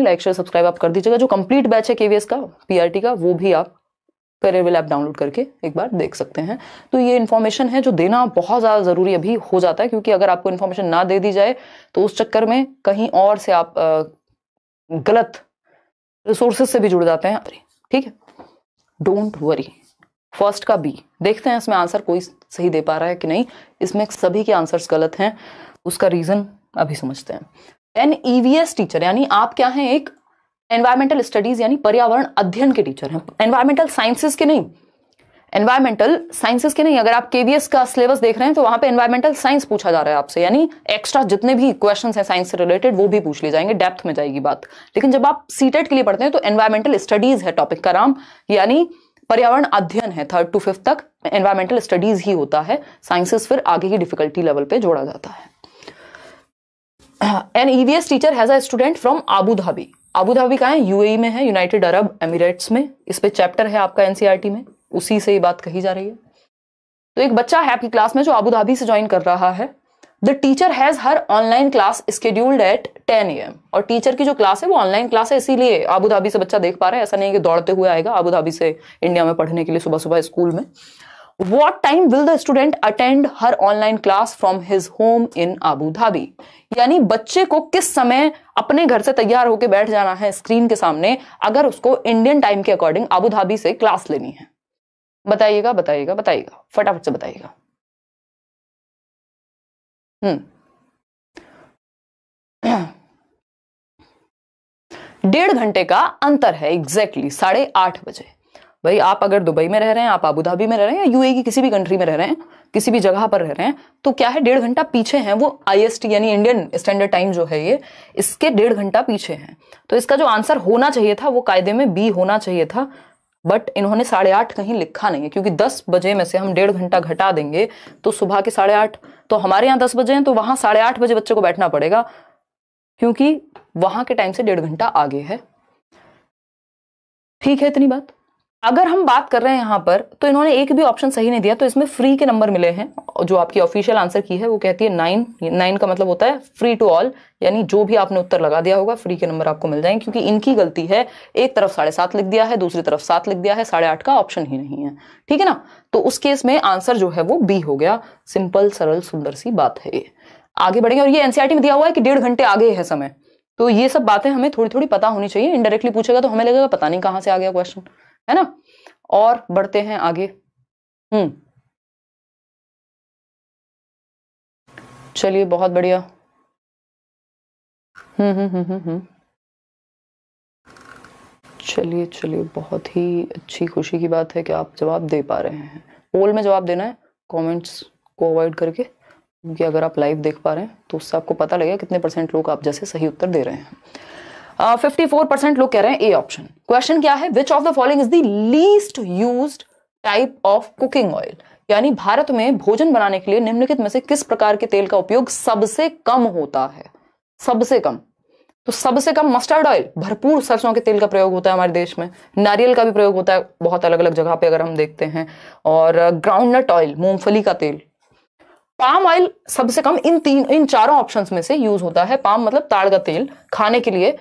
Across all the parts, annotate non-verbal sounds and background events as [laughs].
Like share subscribe आप कर दीजिएगा जो कंप्लीट बैच है केवीएस का पीआरटी का वो भी आप पेरेबल ऐप डाउनलोड करके एक बार देख सकते हैं तो ये इन्फॉर्मेशन है जो देना बहुत ज़्यादा ज़रूरी अभी हो जाता है क्योंकि अगर आपको इन्फॉर्मेशन ना दे दी जाए तो उस चक्कर में कहीं और से आप गलत रिसोर्सेज से भी जुड़ जाते हैं ठीक है डोंट वरी फर्स्ट का बी देखते हैं इसमें आंसर कोई सही दे पा रहा है कि नहीं इसमें सभी के आंसर्स गलत हैं उसका रीज़न अभी समझते हैं एन ईवीएस टीचर यानी आप क्या हैं एक एनवायरमेंटल स्टडीज यानी पर्यावरण अध्ययन के टीचर हैं एनवायरमेंटल साइंसेज के नहीं एनवायरमेंटल साइंसेज के नहीं अगर आप केवीएस का सिलेबस देख रहे हैं तो वहां पे एनवायरमेंटल साइंस पूछा जा रहा है आपसे यानी एक्स्ट्रा जितने भी क्वेश्चन हैं साइंस से रिलेटेड वो भी पूछ लिए जाएंगे डेप्थ में जाएगी बात लेकिन जब आप सीटेट e के लिए पढ़ते हैं तो एनवायरमेंटल स्टडीज है टॉपिक का नाम यानी पर्यावरण अध्ययन है थर्ड टू फिफ्थ तक एनवायरमेंटल स्टडीज ही होता है साइंसेस फिर आगे की डिफिकल्टी लेवल पे जोड़ा जाता है an EVS teacher has a student from Abu Dhabi Abu Dhabi कहा है यूएई e में है यूनाइटेड अरब एमिरेट्स में इस पे चैप्टर है आपका एनसीईआरटी e में उसी से ये बात कही जा रही है तो एक बच्चा है आपकी क्लास में जो आबू धाबी से ज्वाइन कर रहा है the teacher has her online class scheduled at ten A M और टीचर की जो क्लास है वो ऑनलाइन क्लास है इसीलिए आबू धाबी से बच्चा देख पा रहा है ऐसा नहीं है कि दौड़ते हुए आएगा आबू धाबी से इंडिया में पढ़ने के लिए सुबह सुबह स्कूल में what time will the student attend her online class from his home in Abu Dhabi यानी बच्चे को किस समय अपने घर से तैयार होकर बैठ जाना है स्क्रीन के सामने अगर उसको इंडियन टाइम के अकॉर्डिंग आबू धाबी से क्लास लेनी है बताइएगा बताइएगा बताइएगा फटाफट से बताइएगा हम्म। [clears throat] डेढ़ घंटे का अंतर है एग्जैक्टली साढ़े आठ बजे भाई आप अगर दुबई में रह रहे हैं आप आबू धाबी में रह रहे हैं या यूए की किसी भी कंट्री में रह रहे हैं किसी भी जगह पर रह रहे हैं तो क्या है डेढ़ घंटा पीछे हैं वो आईएसटी यानी इंडियन स्टैंडर्ड टाइम जो है ये इसके डेढ़ घंटा पीछे हैं तो इसका जो आंसर होना चाहिए था वो कायदे में बी होना चाहिए था बट इन्होंने साढ़े आठ कहीं लिखा नहीं है क्योंकि दस बजे में से हम डेढ़ घंटा घटा देंगे तो सुबह के साढ़े आठ तो हमारे यहाँ दस बजे हैं तो वहाँ साढ़े आठ बजे बच्चे को बैठना पड़ेगा क्योंकि वहाँ के टाइम से डेढ़ घंटा आगे है ठीक है इतनी बात अगर हम बात कर रहे हैं यहाँ पर तो इन्होंने एक भी ऑप्शन सही नहीं दिया तो इसमें फ्री के नंबर मिले हैं जो आपकी ऑफिशियल आंसर की है वो कहती है नाइन नाइन का मतलब होता है फ्री टू ऑल यानी जो भी आपने उत्तर लगा दिया होगा फ्री के नंबर आपको मिल जाएंगे क्योंकि इनकी गलती है एक तरफ साढ़े सात लिख दिया है दूसरी तरफ सात लिख दिया है साढ़े आठ का ऑप्शन ही नहीं है ठीक है ना तो उस केस में आंसर जो है वो बी हो गया सिंपल सरल सुंदर सी बात है ये आगे बढ़ेंगे और ये एनसीआरटी e में दिया हुआ है कि डेढ़ घंटे आगे है समय तो ये सब बातें हमें थोड़ी थोड़ी पता होनी चाहिए इनडायरेक्टली पूछेगा तो हमें लगेगा पता नहीं कहाँ से आ गया क्वेश्चन है ना और बढ़ते हैं आगे हम्म चलिए बहुत बढ़िया हम्म, हम्म हम्म हम्म हम्म चलिए चलिए बहुत ही अच्छी खुशी की बात है कि आप जवाब दे पा रहे हैं पोल में जवाब देना है कमेंट्स को अवॉइड करके क्योंकि अगर आप लाइव देख पा रहे हैं तो उससे आपको पता लगेगा कितने परसेंट लोग आप जैसे सही उत्तर दे रहे हैं फिफ्टी फोर परसेंट लोग कह रहे हैं ए ऑप्शन क्वेश्चन क्या है which of the following is the least used type of cooking oil यानी भारत में भोजन बनाने के लिए निम्नलिखित में से किस प्रकार के तेल का उपयोग सबसे कम होता है सबसे कम तो सबसे कम मस्टर्ड ऑयल भरपूर सरसों के तेल का प्रयोग होता है हमारे देश में नारियल का भी प्रयोग होता है बहुत अलग अलग जगह पे अगर हम देखते हैं और ग्राउंडनट uh, ऑयल मूंगफली का तेल पाम ऑयल सबसे कम इन तीन इन चारों ऑप्शंस में से यूज होता है पाम मतलब ताड़ का तेल खाने के लिए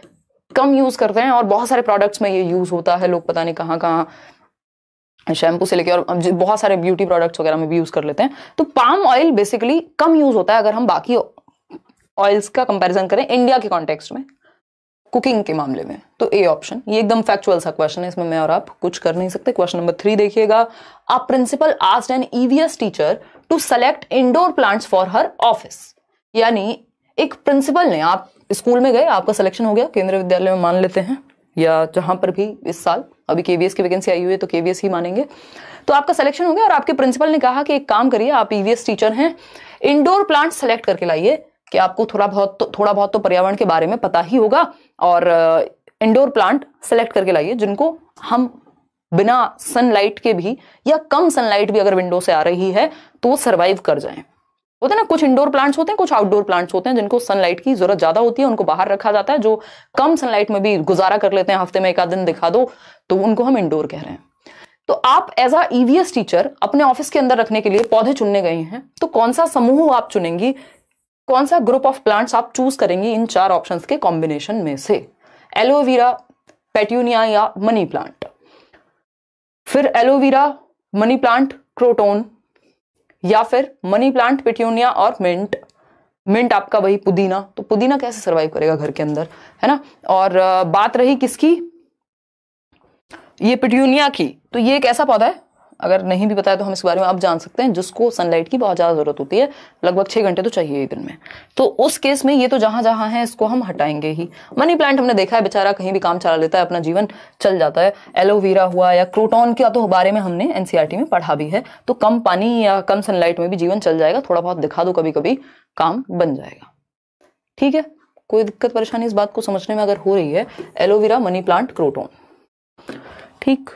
कम यूज़ करते हैं और बहुत सारे प्रोडक्ट्स में ये यूज़ होता है लोग पता नहीं कहाँ कहाँ शैम्पू से लेके और बहुत सारे ब्यूटी प्रोडक्ट्स वगैरह में भी यूज़ कर लेते हैं तो पाम ऑयल बेसिकली कम यूज़ होता है अगर हम बाकी ऑयल्स का कंपैरिजन करें इंडिया के कॉन्टेक्स्ट में कुकिंग के मामले में तो ए ऑप्शन ये एकदम फैक्चुअल सा क्वेश्चन है इसमें मैं और आप कुछ कर नहीं सकते क्वेश्चन नंबर थ्री देखिएगा a principal asked an EVS teacher to select indoor plants for her office यानी एक प्रिंसिपल ने आप स्कूल में गए आपका सिलेक्शन हो गया केंद्रीय विद्यालय में मान लेते हैं या जहां पर भी इस साल अभी केवीएस की वैकेंसी आई हुई है तो केवीएस ही मानेंगे तो आपका सिलेक्शन हो गया और आपके प्रिंसिपल ने कहा कि एक काम करिए आप ईवीएस e टीचर हैं इंडोर प्लांट सेलेक्ट करके लाइए कि आपको थोड़ा बहुत तो, थोड़ा बहुत तो पर्यावरण के बारे में पता ही होगा और इंडोर प्लांट सेलेक्ट करके लाइए जिनको हम बिना सनलाइट के भी या कम सनलाइट भी अगर विंडो से आ रही है तो सर्वाइव कर जाएं होते हैं ना कुछ इंडोर प्लांट्स होते हैं कुछ आउटडोर प्लांट्स होते हैं जिनको सनलाइट की जरूरत ज्यादा होती है उनको बाहर रखा जाता है जो कम सनलाइट में भी गुजारा कर लेते हैं हफ्ते में एक आध दिन दिखा दो तो उनको हम इंडोर कह रहे हैं तो आप एज अ ईवीएस टीचर अपने ऑफिस के अंदर रखने के लिए पौधे चुनने गए हैं तो कौन सा समूह आप चुनेंगी कौन सा ग्रुप ऑफ प्लांट्स आप चूज करेंगी इन चार ऑप्शन के कॉम्बिनेशन में से एलोवेरा पेट्यूनिया या मनी प्लांट फिर एलोवेरा मनी प्लांट क्रोटोन या फिर मनी प्लांट पिट्यूनिया और मिंट मिंट आपका वही पुदीना तो पुदीना कैसे सर्वाइव करेगा घर के अंदर है ना और बात रही किसकी ये पिट्यूनिया की तो ये कैसा ऐसा पौधा है अगर नहीं भी बताया तो हम इस बारे में आप जान सकते हैं जिसको सनलाइट की बहुत ज़्यादा ज़रूरत होती है लगभग छः घंटे तो चाहिए ही दिन में तो उस केस में ये तो जहाँ जहाँ है इसको हम हटाएंगे ही मनी प्लांट हमने देखा है बेचारा कहीं भी काम चला लेता है अपना जीवन चल जाता है एलोवेरा हुआ या क्रोटोन के तो बारे में हमने एनसीआरटी e में पढ़ा भी है तो कम पानी या कम सनलाइट में भी जीवन चल जाएगा थोड़ा बहुत दिखा दो कभी कभी काम बन जाएगा ठीक है कोई दिक्कत परेशानी इस बात को समझने में अगर हो रही है एलोवेरा मनी प्लांट क्रोटोन ठीक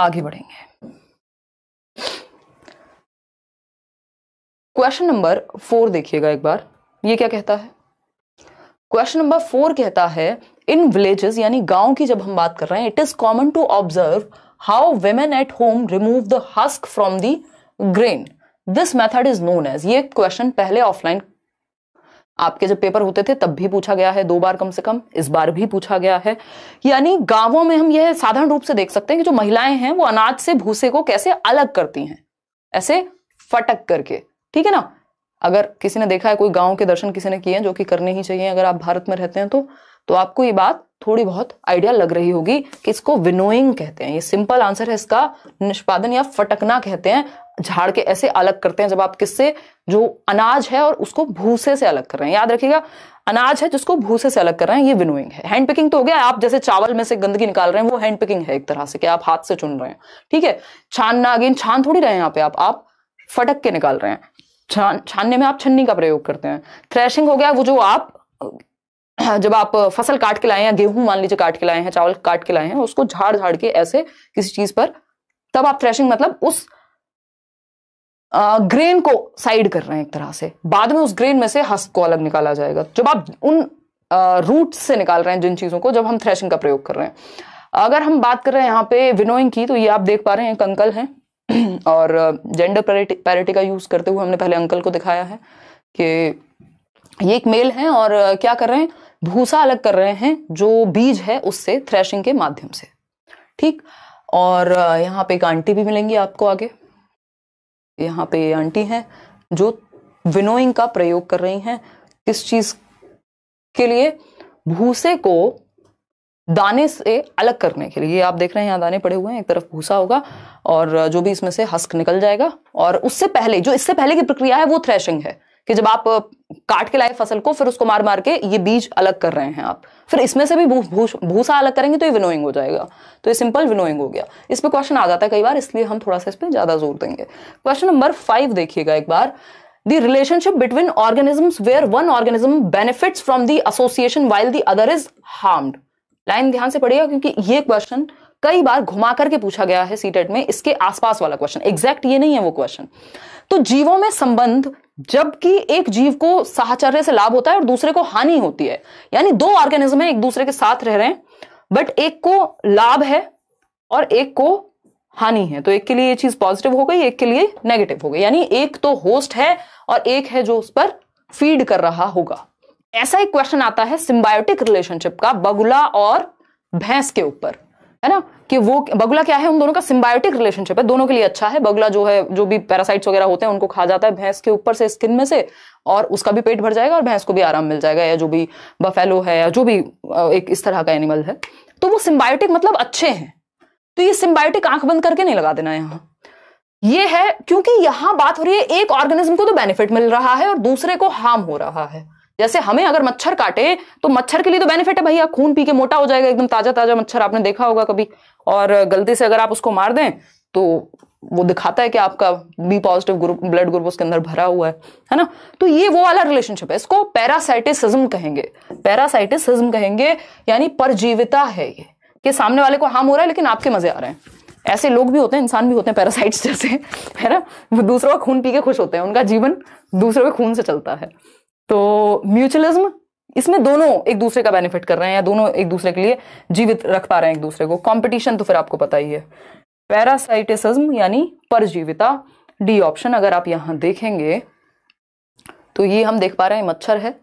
आगे बढ़ेंगे क्वेश्चन नंबर फोर देखिएगा एक बार ये क्या कहता है क्वेश्चन नंबर फोर कहता है इन विलेजेस यानी गांव की जब हम बात कर रहे हैं it is common to observe how women at home remove the husk from the grain this method is known as ये क्वेश्चन पहले ऑफलाइन आपके जब पेपर होते थे तब भी पूछा गया है दो बार कम से कम इस बार भी पूछा गया है यानी गांवों में हम यह साधारण रूप से देख सकते हैं कि जो महिलाएं हैं वो अनाज से भूसे को कैसे अलग करती हैं ऐसे फटक करके ठीक है ना अगर किसी ने देखा है कोई गांव के दर्शन किसी ने किए हैं जो कि करने ही चाहिए अगर आप भारत में रहते हैं तो तो आपको ये बात थोड़ी बहुत आइडिया लग रही होगी कि इसको विनोइंग कहते हैं ये सिंपल आंसर है इसका निष्पादन या फटकना कहते हैं झाड़ के ऐसे अलग करते हैं जब आप किससे जो अनाज है और उसको भूसे से अलग कर रहे हैं याद रखिएगा अनाज है जिसको भूसे से अलग कर रहे हैं ये विनोइंग है हैंड पिकिंग तो हो गया आप जैसे चावल में से गंदगी निकाल रहे हैं वो हैंड पिकिंग है एक तरह से कि आप हाथ से चुन रहे हैं ठीक है छानना अगेन छान थोड़ी रहे हैं यहाँ पे आप, आप फटक के निकाल रहे हैं छान छानने में आप छन्नी का प्रयोग करते हैं थ्रेशिंग हो गया वो जो आप जब आप फसल काट के लाए हैं गेहूं मान लीजिए काट के लाए हैं चावल काट के लाए हैं उसको झाड़ झाड़ के ऐसे किसी चीज पर तब आप थ्रेशिंग मतलब उस ग्रेन को साइड कर रहे हैं एक तरह से बाद में उस ग्रेन में से हस्क को अलग निकाला जाएगा जब आप उन रूट से निकाल रहे हैं जिन चीजों को जब हम थ्रेशिंग का प्रयोग कर रहे हैं अगर हम बात कर रहे हैं यहाँ पे विनोइंग की तो ये आप देख पा रहे हैं कंकल है हैं [clears throat] और जेंडर पैरिटी पैरिटी का यूज़ करते हुए हमने पहले अंकल को दिखाया है कि ये एक मेल है और क्या कर रहे हैं भूसा अलग कर रहे हैं जो बीज है उससे थ्रैशिंग के माध्यम से ठीक और यहाँ पे एक आंटी भी मिलेंगी आपको आगे यहाँ पे आंटी हैं जो विनोइंग का प्रयोग कर रही हैं किस चीज़ के लिए भूसे को दाने से अलग करने के लिए आप देख रहे हैं यहाँ दाने पड़े हुए हैं एक तरफ भूसा होगा और जो भी इसमें से हस्क निकल जाएगा और उससे पहले जो इससे पहले की प्रक्रिया है वो थ्रेशिंग है कि जब आप काट के लाए फसल को फिर उसको मार मार के ये बीज अलग कर रहे हैं आप फिर इसमें से भी भूसा अलग करेंगे तो ये विनोइंग हो जाएगा तो ये सिंपल विनोइंग हो गया इस पर क्वेश्चन आ जाता है कई बार इसलिए हम थोड़ा सा इस पर ज्यादा जोर देंगे क्वेश्चन नंबर फाइव देखिएगा एक बार the relationship between organism where one organism benefits from the association while the other is harmed line ध्यान से पढ़िएगा क्योंकि ये क्वेश्चन कई बार घुमा करके पूछा गया है सीटेट में इसके आसपास वाला क्वेश्चन एग्जैक्ट ये नहीं है वो क्वेश्चन तो जीवों में संबंध जबकि एक जीव को साहचर्य से लाभ होता है और दूसरे को हानि होती है यानी दो ऑर्गेनिज्म है एक दूसरे के साथ रह रहे हैं बट एक को लाभ है और एक को हानि है तो एक के लिए ये चीज पॉजिटिव हो गई एक के लिए नेगेटिव हो गई यानी एक तो होस्ट है और एक है जो उस पर फीड कर रहा होगा ऐसा एक क्वेश्चन आता है सिम्बायोटिक रिलेशनशिप का बगुला और भैंस के ऊपर है ना कि वो बगुला क्या है उन दोनों का सिम्बायोटिक रिलेशनशिप है दोनों के लिए अच्छा है बगुला जो है जो भी पैरासाइट्स वगैरह होते हैं उनको खा जाता है भैंस के ऊपर से स्किन में से और उसका भी पेट भर जाएगा और भैंस को भी आराम मिल जाएगा या जो भी बफेलो है या जो भी एक इस तरह का एनिमल है तो वो सिम्बायोटिक मतलब अच्छे हैं तो ये सिम्बायोटिक आंख बंद करके नहीं लगा देना यहाँ ये है क्योंकि यहां बात हो रही है एक ऑर्गेनिज्म को तो बेनिफिट मिल रहा है और दूसरे को हार्म हो रहा है जैसे हमें अगर मच्छर काटे तो मच्छर के लिए तो बेनिफिट है भैया खून पी के मोटा हो जाएगा एकदम ताजा ताजा मच्छर आपने देखा होगा कभी और गलती से अगर आप उसको मार दें तो वो दिखाता है कि आपका B positive group blood group उसके अंदर भरा हुआ है है ना तो ये वो वाला रिलेशनशिप है इसको पैरासाइटिसिज्म कहेंगे पैरासाइटिसिज्म कहेंगे यानी परजीविता है ये कि सामने वाले को हार्म हो रहा है लेकिन आपके मजे आ रहे हैं ऐसे लोग भी होते हैं इंसान भी होते हैं पैरासाइट्स जैसे [laughs] है ना वो दूसरों का खून पी के खुश होते हैं उनका जीवन दूसरों के खून से चलता है तो म्यूचुअलिज्म इसमें दोनों एक दूसरे का बेनिफिट कर रहे हैं या दोनों एक दूसरे के लिए जीवित रख पा रहे हैं एक दूसरे को कंपटीशन तो फिर आपको पता ही है पैरासाइटिसिज्म यानी परजीविता डी ऑप्शन अगर आप यहां देखेंगे तो ये हम देख पा रहे हैं मच्छर है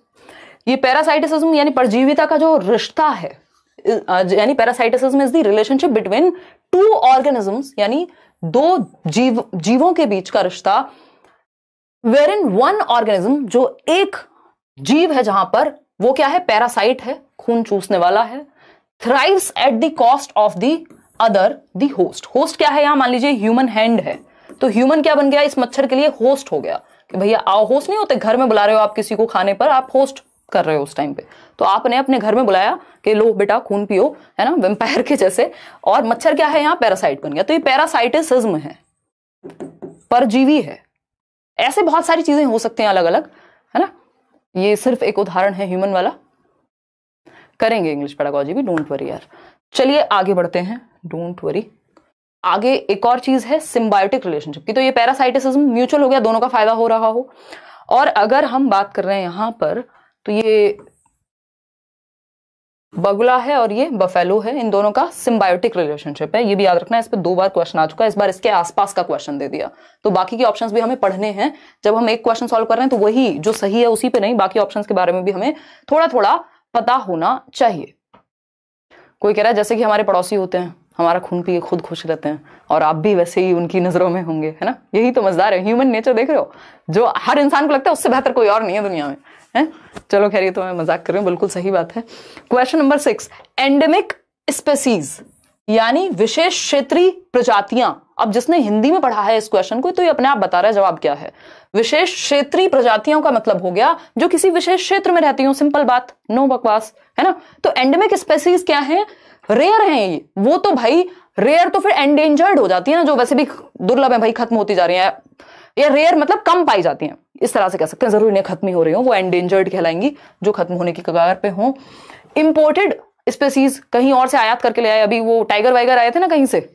ये पैरासाइटिसिज्म यानी परजीविता का जो रिश्ता है यानी parasitism is the relationship between two organisms यानी दो जीव जीवों के बीच का रिश्ता वेर इन वन ऑर्गेनिज्म जो एक जीव है जहां पर वो क्या है पैरासाइट है खून चूसने वाला है thrives at the cost of the other the host host क्या है यहां मान लीजिए ह्यूमन हैंड है तो ह्यूमन क्या बन गया इस मच्छर के लिए होस्ट हो गया कि भैया आओ होस्ट नहीं होते घर में बुला रहे हो आप किसी को खाने पर आप होस्ट कर रहे हो उस टाइम पे तो आपने अपने घर में बुलाया कि लो बेटा खून पियो है ना वेम्पायर के जैसे और मच्छर क्या है यहाँ पैरासाइट बन गया तो ये पैरासाइटिसिज्म है परजीवी है ऐसे बहुत सारी चीजें हो सकती हैं अलग अलग है ना ये सिर्फ एक उदाहरण है ह्यूमन वाला करेंगे इंग्लिश पैडागोजी भी डोंट वरी यार चलिए आगे बढ़ते हैं डोंट वरी आगे एक और चीज है सिम्बायोटिक रिलेशनशिप की तो ये पैरासाइटिसिज्म म्यूचुअल हो गया दोनों का फायदा हो रहा हो और अगर हम बात कर रहे हैं यहां पर तो ये बगुला है और ये बफेलो है इन दोनों का सिम्बायोटिक रिलेशनशिप है ये भी याद रखना है इस पर दो बार क्वेश्चन आ चुका है इस बार इसके आसपास का क्वेश्चन दे दिया तो बाकी के ऑप्शंस भी हमें पढ़ने हैं जब हम एक क्वेश्चन सॉल्व कर रहे हैं तो वही जो सही है उसी पे नहीं बाकी ऑप्शन के बारे में भी हमें थोड़ा थोड़ा पता होना चाहिए कोई कह रहा है जैसे कि हमारे पड़ोसी होते हैं हमारा खून पी खुद खुश रहते हैं और आप भी वैसे ही उनकी नजरों में होंगे है ना यही तो मजदार है ह्यूमन नेचर देख रहे हो जो हर इंसान को लगता है उससे बेहतर कोई और नहीं है दुनिया में है चलो खैर ये तो मैं मजाक कर रही हूँ बिल्कुल सही बात है question number six endemic species यानी विशेष क्षेत्रीय प्रजातियां अब जिसने हिंदी में पढ़ा है इस क्वेश्चन को तो ये अपने आप बता रहा है जवाब क्या है विशेष क्षेत्रीय प्रजातियों का मतलब हो गया जो किसी विशेष क्षेत्र में रहती हो सिंपल बात नो बकवास है ना तो एंडेमिक स्पेसीज क्या है रेयर है ये वो तो भाई रेयर तो फिर एंडेंजर्ड हो जाती है ना जो वैसे भी दुर्लभ है भाई खत्म होती जा रही है या रेयर मतलब कम पाई जाती है इस तरह से कह सकते हैं जरूर इन्हें खत्म ही हो रही हो वो एंडेंजर्ड कहलाएंगी जो खत्म होने की कगार पे हो इम्पोर्टेड स्पेसीज कहीं और से आयात करके ले आए अभी वो टाइगर वाइगर आए थे ना कहीं से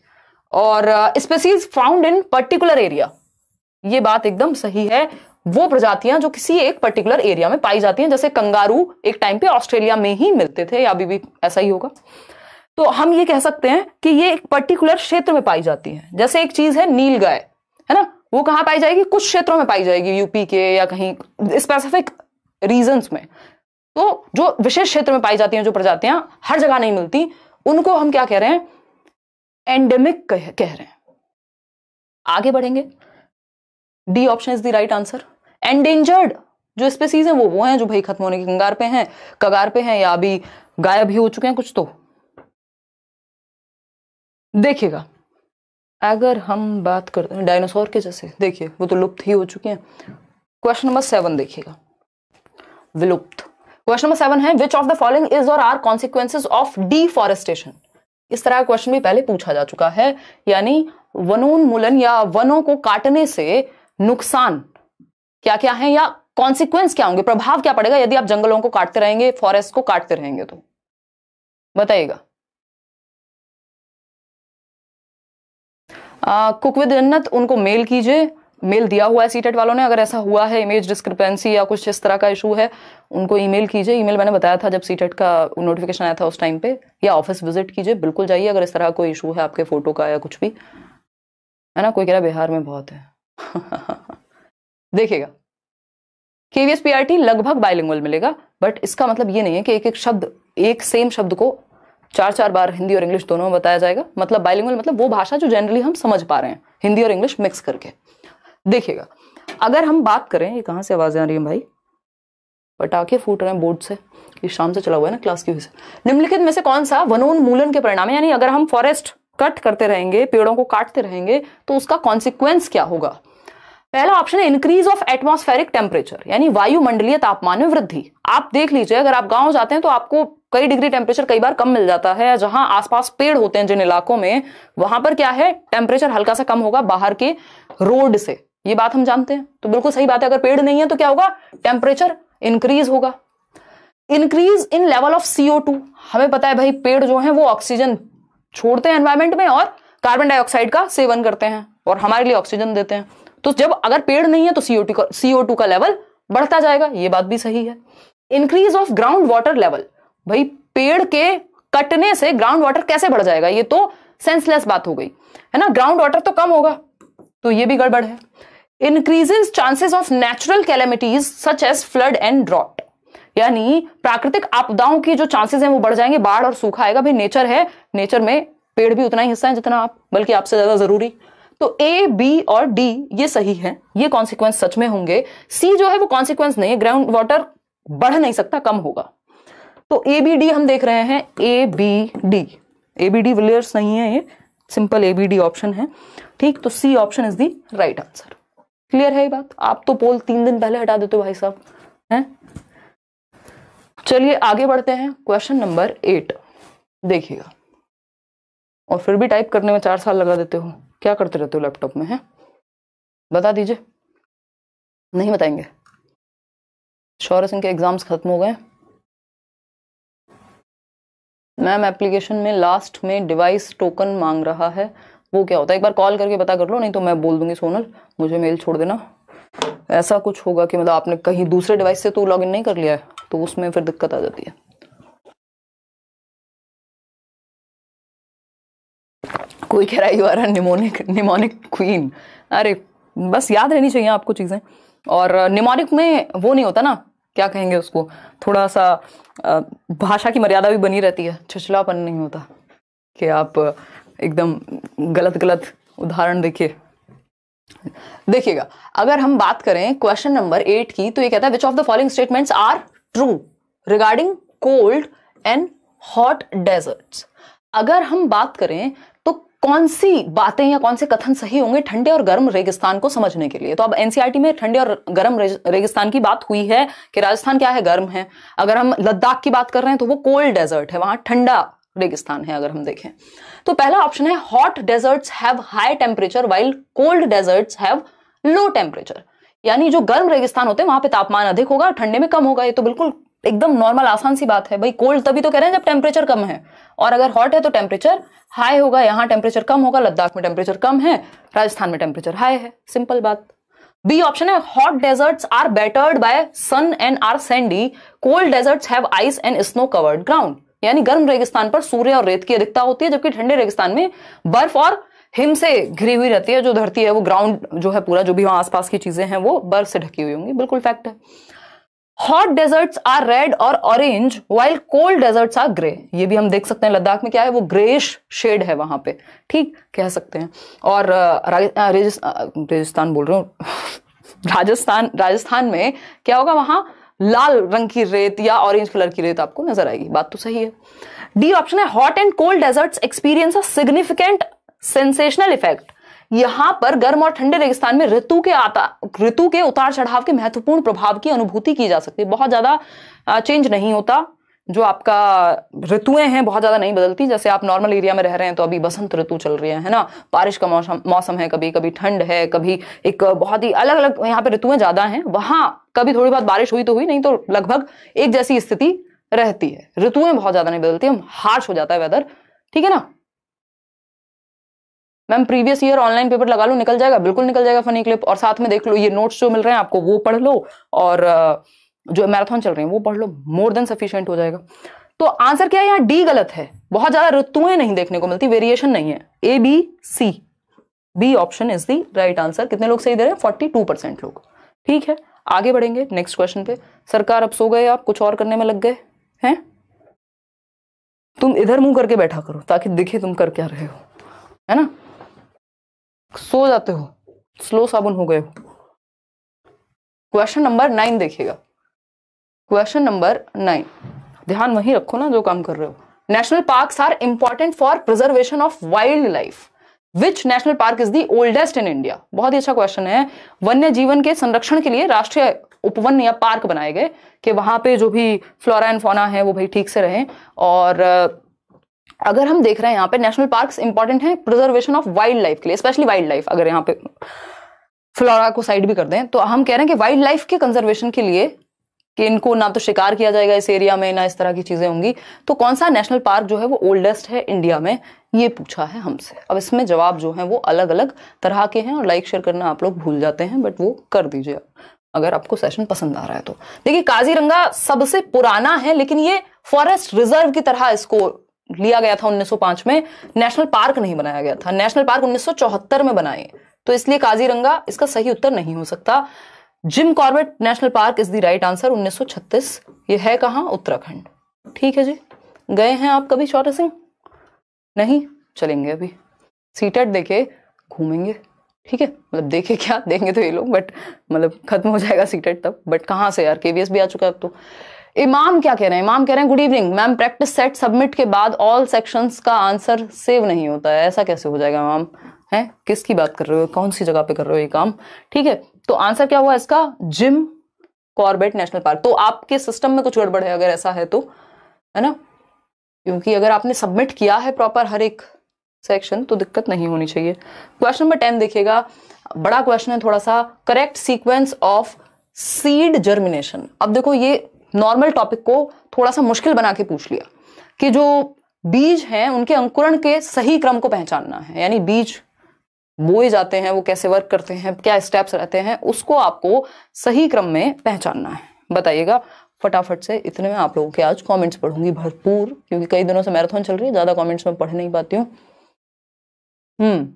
और species found in particular area ये बात एकदम सही है वो प्रजातियां जो किसी एक पर्टिकुलर एरिया में पाई जाती हैं जैसे कंगारू एक टाइम पे ऑस्ट्रेलिया में ही मिलते थे या अभी भी ऐसा ही होगा तो हम ये कह सकते हैं कि ये एक पर्टिकुलर क्षेत्र में पाई जाती है जैसे एक चीज है नील गाय है ना वो कहाँ पाई जाएगी कुछ क्षेत्रों में पाई जाएगी यूपी के या कहीं स्पेसिफिक रीजंस में तो जो विशेष क्षेत्र में पाई जाती हैं जो प्रजातियां हर जगह नहीं मिलती उनको हम क्या कह रहे हैं एंडेमिक कह, कह रहे हैं आगे बढ़ेंगे D option is the right answer endangered जो स्पेसीज हैं वो वो हैं जो भाई खत्म होने की कंगार पे हैं कगार पे हैं या अभी गायब ही हो चुके हैं कुछ तो देखिएगा अगर हम बात करते हैं डायनासोर के जैसे देखिए वो तो लुप्त ही हो चुके हैं क्वेश्चन नंबर सेवन देखिएगा विलुप्त क्वेश्चन नंबर सेवन है which of the following is or are consequences of deforestation इस तरह का क्वेश्चन भी पहले पूछा जा चुका है यानी वनोन्मूलन या वनों को काटने से नुकसान क्या क्या है या कॉन्सिक्वेंस क्या होंगे प्रभाव क्या पड़ेगा यदि आप जंगलों को काटते रहेंगे फॉरेस्ट को काटते रहेंगे तो बताइएगा कुक विद जन्नत उनको मेल कीजिए मेल दिया हुआ है सीटेट वालों ने अगर ऐसा हुआ है इमेज डिस्क्रिपेंसी या कुछ इस तरह का इशू है उनको ईमेल कीजिए ईमेल मैंने बताया था जब सीटेट का नोटिफिकेशन आया था उस टाइम पे या ऑफिस विजिट कीजिए बिल्कुल जाइए अगर इस तरह का कोई इशू है आपके फोटो का या कुछ भी है ना कोई कह रहा बिहार में बहुत है [laughs] देखिएगा केवीएस पीआरटी लगभग बायलिंगुअल मिलेगा बट इसका मतलब ये नहीं है कि एक एक शब्द एक सेम शब्द को चार चार बार हिंदी और इंग्लिश दोनों में बताया जाएगा मतलब बाइलिंगुअल मतलब वो भाषा जो जनरली हम समझ पा रहे हैं हिंदी और इंग्लिश मिक्स करके देखिएगा अगर हम बात करें ये कहाँ से आवाज़ें आ रही हैं भाई पटाखे फूट रहे हैं बोर्ड से ये शाम से चला हुआ है ना क्लास की वजह से निम्नलिखित में से कौन सा वनोन्मूलन के परिणाम यानी अगर हम फॉरेस्ट कट करते रहेंगे पेड़ों को काटते रहेंगे तो उसका कॉन्सिक्वेंस क्या होगा पहला ऑप्शन है इंक्रीज ऑफ एटमॉस्फेरिक टेम्परेचर यानी वायुमंडलीय तापमान में वृद्धि आप देख लीजिए अगर आप गांव जाते हैं तो आपको कई डिग्री टेम्परेचर कई बार कम मिल जाता है जहां आसपास पेड़ होते हैं जिन इलाकों में वहां पर क्या है टेम्परेचर हल्का सा कम होगा बाहर के रोड से ये बात हम जानते हैं तो बिल्कुल सही बात है अगर पेड़ नहीं है तो क्या होगा टेम्परेचर इंक्रीज होगा increase in level of CO two हमें पता है भाई पेड़ जो है वो ऑक्सीजन छोड़ते हैं एनवायरमेंट में और कार्बन डाइऑक्साइड का सेवन करते हैं और हमारे लिए ऑक्सीजन देते हैं तो जब अगर पेड़ नहीं है तो सीओ टू का सीओ टू का लेवल बढ़ता जाएगा ये बात भी सही है increase of ground water level भाई पेड़ के कटने से ग्राउंड वाटर कैसे बढ़ जाएगा ये तो सेंसलेस बात हो गई है ना ग्राउंड वाटर तो कम होगा तो ये भी गड़बड़ है increases chances of natural calamities such as flood and drought यानी प्राकृतिक आपदाओं की जो चांसेस हैं वो बढ़ जाएंगे बाढ़ और सूखा आएगा भाई नेचर है नेचर में पेड़ भी उतना ही हिस्सा है जितना आप बल्कि आपसे ज्यादा जरूरी तो ए बी और डी ये सही है ये कॉन्सिक्वेंस सच में होंगे सी जो है वो कॉन्सिक्वेंस नहीं है ग्राउंड वाटर बढ़ नहीं सकता कम होगा तो ए बी डी हम देख रहे हैं A B D A B de Villiers नहीं है ये simple A B D option है ठीक तो C option is the right answer clear है ये बात आप तो पोल तीन दिन पहले हटा देते हो भाई साहब हैं चलिए आगे बढ़ते हैं क्वेश्चन नंबर एट देखिएगा और फिर भी टाइप करने में चार साल लगा देते हो क्या करते रहते हो लैपटॉप में है बता दीजिए नहीं बताएंगे शौर्य सिंह के एग्जाम्स खत्म हो गए मैम एप्लीकेशन में लास्ट में डिवाइस टोकन मांग रहा है वो क्या होता है एक बार कॉल करके पता कर लो नहीं तो मैं बोल दूंगी सोनल मुझे मेल छोड़ देना ऐसा कुछ होगा कि मतलब आपने कहीं दूसरे डिवाइस से तो लॉगिन नहीं कर लिया है तो उसमें फिर दिक्कत आ जाती है कोई कह रहा है you are mnemonic mnemonic queen अरे बस याद रहनी चाहिए आपको चीज़ें और निमोनिक में वो नहीं होता ना क्या कहेंगे उसको थोड़ा सा भाषा की मर्यादा भी बनी रहती है छछलापन नहीं होता कि आप एकदम गलत गलत उदाहरण देखिए देखिएगा अगर हम बात करें क्वेश्चन नंबर एट की तो ये कहता है which of the following statements are true regarding cold and hot deserts अगर हम बात करें तो कौन सी बातें या कौन से कथन सही होंगे ठंडे और गर्म रेगिस्तान को समझने के लिए तो अब एनसीआरटी में ठंडे और गर्म रेगिस्तान की बात हुई है कि राजस्थान क्या है गर्म है अगर हम लद्दाख की बात कर रहे हैं तो वो कोल्ड डेजर्ट है वहां ठंडा रेगिस्तान है अगर हम देखें तो पहला ऑप्शन है hot deserts have high temperature while cold deserts have low temperature यानी जो गर्म रेगिस्तान होते हैं वहां पे तापमान अधिक होगा ठंडे में कम होगा ये तो बिल्कुल एकदम नॉर्मल आसान सी बात है भाई कोल्ड तभी तो कह रहे हैं जब टेम्परेचर कम है और अगर हॉट है तो टेम्परेचर हाई होगा यहाँ टेम्परेचर कम होगा लद्दाख में टेम्परेचर कम है राजस्थान में टेम्परेचर हाई है सिंपल बात बी ऑप्शन है hot deserts are battered by sun and are sandy cold deserts have ice and snow covered ground यानी गर्म रेगिस्तान पर सूर्य और रेत की अधिकता होती है जबकि ठंडे रेगिस्तान में बर्फ और हिम से घिरी हुई रहती है जो धरती है वो ग्राउंड जो है पूरा जो भी वहां आसपास की चीजें हैं वो बर्फ से ढकी हुई होंगी बिल्कुल फैक्ट है हॉट डेजर्ट्स आर रेड और orange while cold deserts are grey ये भी हम देख सकते हैं लद्दाख में क्या है वो ग्रेश शेड है वहां पे ठीक कह सकते हैं और राजस्थान बोल रहे [laughs] राजस्थान राजस्थान में क्या होगा वहां लाल रंग की रेत या ऑरेंज कलर की रेत आपको नजर आएगी बात तो सही है डी ऑप्शन है hot and cold deserts experience a significant sensational effect यहां पर गर्म और ठंडे रेगिस्तान में ऋतु के आता ऋतु के उतार चढ़ाव के महत्वपूर्ण प्रभाव की अनुभूति की जा सकती है बहुत ज्यादा चेंज नहीं होता जो आपका ऋतुएं हैं बहुत ज़्यादा नहीं बदलती जैसे आप नॉर्मल एरिया में रह रहे हैं तो अभी बसंत ऋतु चल रही है है ना बारिश का मौसम मौसम है कभी कभी ठंड है कभी एक बहुत ही अलग अलग यहाँ पे ऋतुएं ज़्यादा हैं वहां कभी थोड़ी बहुत बारिश हुई तो हुई नहीं तो लगभग एक जैसी स्थिति रहती है ऋतुएं बहुत ज़्यादा नहीं बदलती हम हार्श हो जाता है वेदर ठीक है ना ma'am previous year online paper लगा लो निकल जाएगा बिल्कुल निकल जाएगा फनी क्लिप और साथ में देख लो ये नोट्स जो मिल रहे हैं आपको वो पढ़ लो और जो मैराथन चल रहे हैं वो पढ़ लो मोर देन सफिशियंट हो जाएगा तो आंसर क्या है यहाँ डी गलत है बहुत ज्यादा ऋतुएं नहीं देखने को मिलती वेरिएशन नहीं है A B C B option is the right answer कितने लोग सही दे रहे हैं फोर्टी टू परसेंट लोग ठीक है आगे बढ़ेंगे नेक्स्ट क्वेश्चन पे सरकार अब सो गए आप कुछ और करने में लग गए हैं तुम इधर मुंह करके बैठा करो ताकि दिखे तुम कर क्या रहे हो है ना सो जाते हो स्लो साबुन हो गए हो क्वेश्चन नंबर नाइन देखिएगा क्वेश्चन नंबर नाइन ध्यान वहीं रखो ना जो काम कर रहे हो national park are important for preservation of wildlife which national park is the oldest in India बहुत ही अच्छा क्वेश्चन है वन्य जीवन के संरक्षण के लिए राष्ट्रीय उपवन या पार्क बनाए गए कि वहां पे जो भी फ्लोरा एंड फोना है वो भाई ठीक से रहे और अगर हम देख रहे हैं यहाँ पे नेशनल पार्क इंपॉर्टेंट है प्रिजर्वेशन ऑफ वाइल्ड लाइफ के लिए स्पेशली वाइल्ड लाइफ अगर यहाँ पे फ्लोरा को साइड भी कर दें तो हम कह रहे हैं कि वाइल्ड लाइफ के कंजर्वेशन के लिए कि इनको ना तो शिकार किया जाएगा इस एरिया में ना इस तरह की चीजें होंगी तो कौन सा नेशनल पार्क जो है वो ओल्डेस्ट है इंडिया में ये पूछा है हमसे अब इसमें जवाब जो है वो अलग अलग तरह के हैं और लाइक शेयर करना आप लोग भूल जाते हैं बट वो कर दीजिए अगर आपको सेशन पसंद आ रहा है तो देखिए काजीरंगा सबसे पुराना है लेकिन ये फॉरेस्ट रिजर्व की तरह इसको लिया गया था 1905 में नेशनल पार्क नहीं बनाया गया था नेशनल पार्क 1974 में बनाए तो इसलिए काजीरंगा इसका सही उत्तर नहीं हो सकता Jim Corbett National park is the right answer 1936 ये है कहा उत्तराखंड ठीक है जी गए हैं आप कभी चौटे सिंह नहीं चलेंगे अभी सीटेट देखे घूमेंगे ठीक है मतलब देखे क्या देंगे तो ये लोग बट मतलब खत्म हो जाएगा सीटेट तब बट कहाँ से यार केवीएस भी आ चुका है अब तो इमाम क्या कह रहे हैं इमाम कह रहे हैं good evening ma'am practice set submit के बाद ऑल सेक्शंस का आंसर सेव नहीं होता है ऐसा कैसे हो जाएगा मैम है किसकी बात कर रहे हो कौन सी जगह पे कर रहे हो ये काम ठीक है तो आंसर क्या हुआ इसका जिम कॉर्बेट नेशनल पार्क तो आपके सिस्टम में कुछ गड़बड़ है अगर ऐसा है तो है ना क्योंकि अगर आपने सबमिट किया है प्रॉपर हर एक सेक्शन तो दिक्कत नहीं होनी चाहिए क्वेश्चन नंबर टेन देखिएगा बड़ा क्वेश्चन है थोड़ा सा correct sequence of seed germination अब देखो ये नॉर्मल टॉपिक को थोड़ा सा मुश्किल बना के पूछ लिया कि जो बीज हैं उनके अंकुरण के सही क्रम को पहचानना है यानी बीज बोए जाते हैं वो कैसे वर्क करते हैं क्या स्टेप्स रहते हैं उसको आपको सही क्रम में पहचानना है बताइएगा फटाफट से इतने में आप लोगों के आज कमेंट्स पढ़ूंगी भरपूर क्योंकि कई दिनों से मैराथन चल रही है ज़्यादा कमेंट्स में पढ़ नहीं पाती हूँ हम्म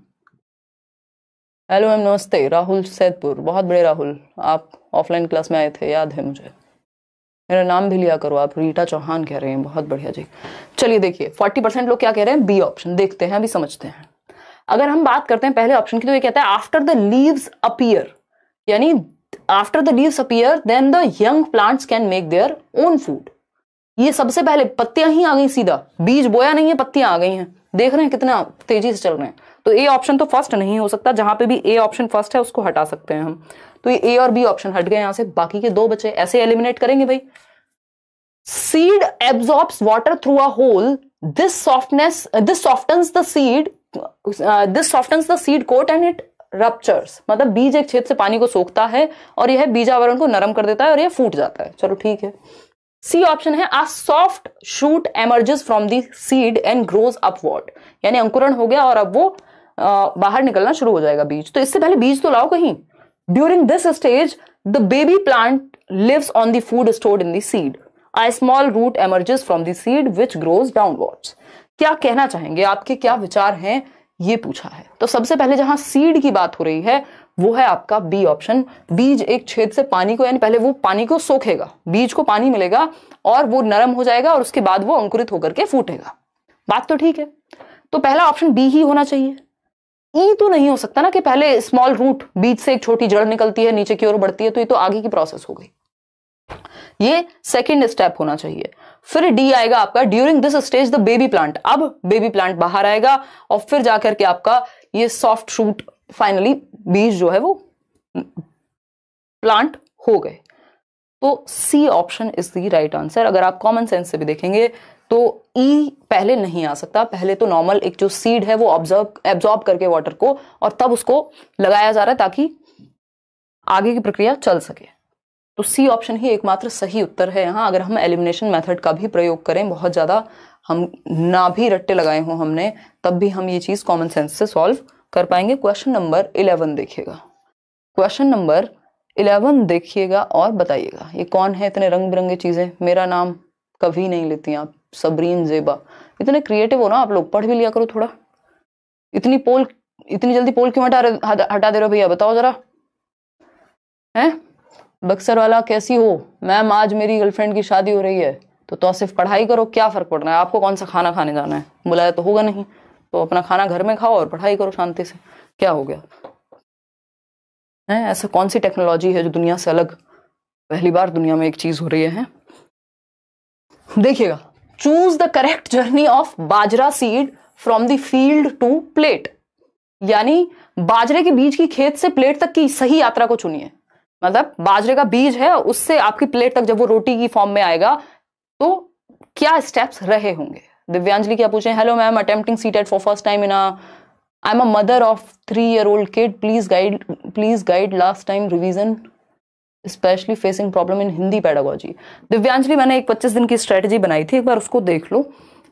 हेलो मैम नमस्ते राहुल सैदपुर बहुत बड़े राहुल आप ऑफलाइन क्लास में आए थे याद है मुझे मेरा नाम भी लिया करो आप रीटा चौहान कह रहे हैं बहुत बढ़िया जी चलिए देखिए फोर्टी परसेंट लोग क्या कह रहे हैं बी ऑप्शन देखते हैं अभी समझते हैं अगर हम बात करते हैं पहले ऑप्शन की तो ये कहता है आफ्टर द लीव्स अपियर यानी after the leaves appear then the young plants can make their own food ये सबसे पहले पत्तियां ही आ गई सीधा बीज बोया नहीं है पत्तियां आ गई हैं देख रहे हैं कितना तेजी से चल रहे हैं तो ए ऑप्शन तो फर्स्ट नहीं हो सकता जहां पे भी ए ऑप्शन फर्स्ट है उसको हटा सकते हैं हम तो ये ए और बी ऑप्शन हट गए यहां से बाकी के दो बचे ऐसे एलिमिनेट करेंगे भाई seed absorbs water through a hole this softness this softens the seed this softens the seed coat and it ruptures मतलब बीज एक छेद से पानी को सोखता है और यह बीजावरण को नरम कर देता है और यह फूट जाता है चलो ठीक है सी ऑप्शन है a soft shoot emerges from the seed and grows upward यानी अंकुरण हो गया और अब वो बाहर निकलना शुरू हो जाएगा बीज तो इससे पहले बीज तो लाओ कहीं during this stage the baby plant lives on the food stored in the seed a small root emerges from the seed which grows downwards क्या कहना चाहेंगे आपके क्या विचार हैं ये पूछा है तो सबसे पहले जहां सीड की बात हो रही है वो है आपका बी ऑप्शन बीज एक छेद से पानी को यानी पहले वो पानी को सोखेगा बीज को पानी मिलेगा और वो नरम हो जाएगा और उसके बाद वो अंकुरित होकर के फूटेगा बात तो ठीक है तो पहला ऑप्शन बी ही होना चाहिए ये तो नहीं हो सकता ना कि पहले स्मॉल रूट बीच से एक छोटी जड़ निकलती है नीचे की ओर बढ़ती है तो ये तो आगे की प्रोसेस हो गई ये सेकेंड स्टेप होना चाहिए फिर डी आएगा आपका during this stage the baby plant अब बेबी प्लांट बाहर आएगा और फिर जाकर के आपका ये सॉफ्ट शूट फाइनली बीज जो है वो प्लांट हो गए तो C option is the right answer अगर आप कॉमन सेंस से भी देखेंगे तो ई पहले नहीं आ सकता पहले तो नॉर्मल एक जो सीड है वो ऑब्जर्व एब्जॉर्ब करके वाटर को और तब उसको लगाया जा रहा है ताकि आगे की प्रक्रिया चल सके तो सी ऑप्शन ही एकमात्र सही उत्तर है यहाँ अगर हम एलिमिनेशन मेथड का भी प्रयोग करें बहुत ज़्यादा हम ना भी रट्टे लगाए हों हमने तब भी हम ये चीज़ कॉमन सेंस से सॉल्व कर पाएंगे क्वेश्चन नंबर इलेवन देखिएगा क्वेश्चन नंबर इलेवन देखिएगा और बताइएगा ये कौन है इतने रंग बिरंगे चीज़ें मेरा नाम कभी नहीं लेती आप सबरीन जेबा इतने क्रिएटिव हो ना आप लोग पढ़ भी लिया करो थोड़ा इतनी पोल इतनी जल्दी पोल क्यों हटा रहे हटा दे रहे हो भैया बताओ जरा हैं बक्सर वाला कैसी हो मैम आज मेरी गर्लफ्रेंड की शादी हो रही है तो तो सिर्फ पढ़ाई करो क्या फ़र्क पड़ रहा है आपको कौन सा खाना खाने जाना है बुलाया तो होगा नहीं तो अपना खाना घर में खाओ और पढ़ाई करो शांति से क्या हो गया है ऐसा कौन सी टेक्नोलॉजी है जो दुनिया से अलग पहली बार दुनिया में एक चीज़ हो रही है देखिएगा choose the correct journey of bajra seed from the field to plate यानी बाजरे के बीज की खेत से प्लेट तक की सही यात्रा को चुनिए मतलब बाजरे का बीज है उससे आपकी प्लेट तक जब वो रोटी की फॉर्म में आएगा तो क्या स्टेप्स रहे होंगे दिव्यांजलि क्या पूछे hello ma'am attempting CTET for first time in a I am a mother of three year old kid please guide please guide last time revision specially facing problem in Hindi pedagogy Divyanjali मैंने एक पच्चीस दिन की strategy बनाई थी एक बार उसको देख लो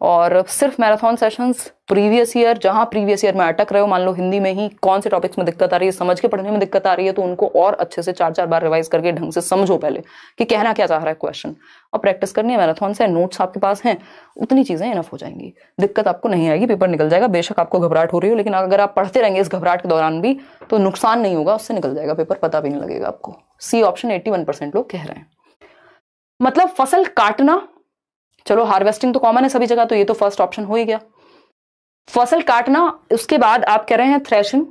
और सिर्फ मैराथन सेशंस प्रीवियस ईयर जहाँ प्रीवियस ईयर में अटक रहे हो मान लो हिंदी में ही कौन से टॉपिक्स में दिक्कत आ रही है समझ के पढ़ने में दिक्कत आ रही है तो उनको और अच्छे से चार चार बार रिवाइज करके ढंग से समझो पहले कि कहना क्या चाह रहा है क्वेश्चन और प्रैक्टिस करनी है मैराथन से नोट्स आपके पास हैं उतनी चीज़ें इनफ हो जाएंगी दिक्कत आपको नहीं आएगी पेपर निकल जाएगा बेशक आपको घबराहट हो रही हो लेकिन अगर आप पढ़ते रहेंगे इस घबराहट के दौरान भी तो नुकसान नहीं होगा उससे निकल जाएगा पेपर पता भी नहीं लगेगा आपको सी ऑप्शन एट्टी लोग कह रहे हैं मतलब फसल काटना चलो हार्वेस्टिंग तो कॉमन है सभी जगह तो ये तो फर्स्ट ऑप्शन हो ही गया फसल काटना उसके बाद आप कह रहे हैं थ्रेशिंग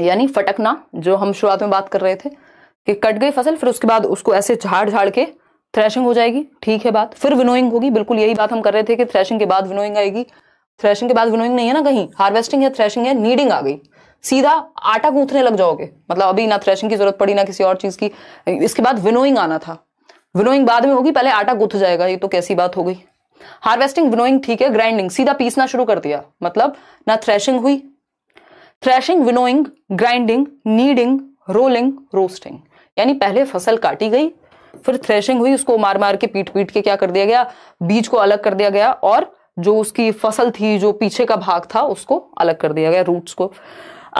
यानी फटकना जो हम शुरुआत में बात कर रहे थे कि कट गई फसल फिर उसके बाद उसको ऐसे झाड़ झाड़ के थ्रेशिंग हो जाएगी ठीक है बात फिर विनोइंग होगी बिल्कुल यही बात हम कर रहे थे कि थ्रेशिंग के बाद विनोइंग आएगी थ्रेशिंग के बाद विनोइंग नहीं है ना कहीं हार्वेस्टिंग है थ्रेशिंग है नीडिंग आ गई सीधा आटा गूंथने लग जाओगे मतलब अभी ना थ्रेशिंग की जरूरत पड़ी ना किसी और चीज की इसके बाद विनोइंग आना था विनोइंग बाद में होगी पहले आटा गुथ जाएगा ये तो कैसी बात हो गई हार्वेस्टिंग विनोइंग ठीक है ग्राइंडिंग सीधा पीसना शुरू कर दिया मतलब ना थ्रेशिंग हुई threshing winnowing grinding kneading rolling roasting यानी पहले फसल काटी गई फिर थ्रेशिंग हुई उसको मार मार के पीट पीट के क्या कर दिया गया बीज को अलग कर दिया गया और जो उसकी फसल थी जो पीछे का भाग था उसको अलग कर दिया गया रूट्स को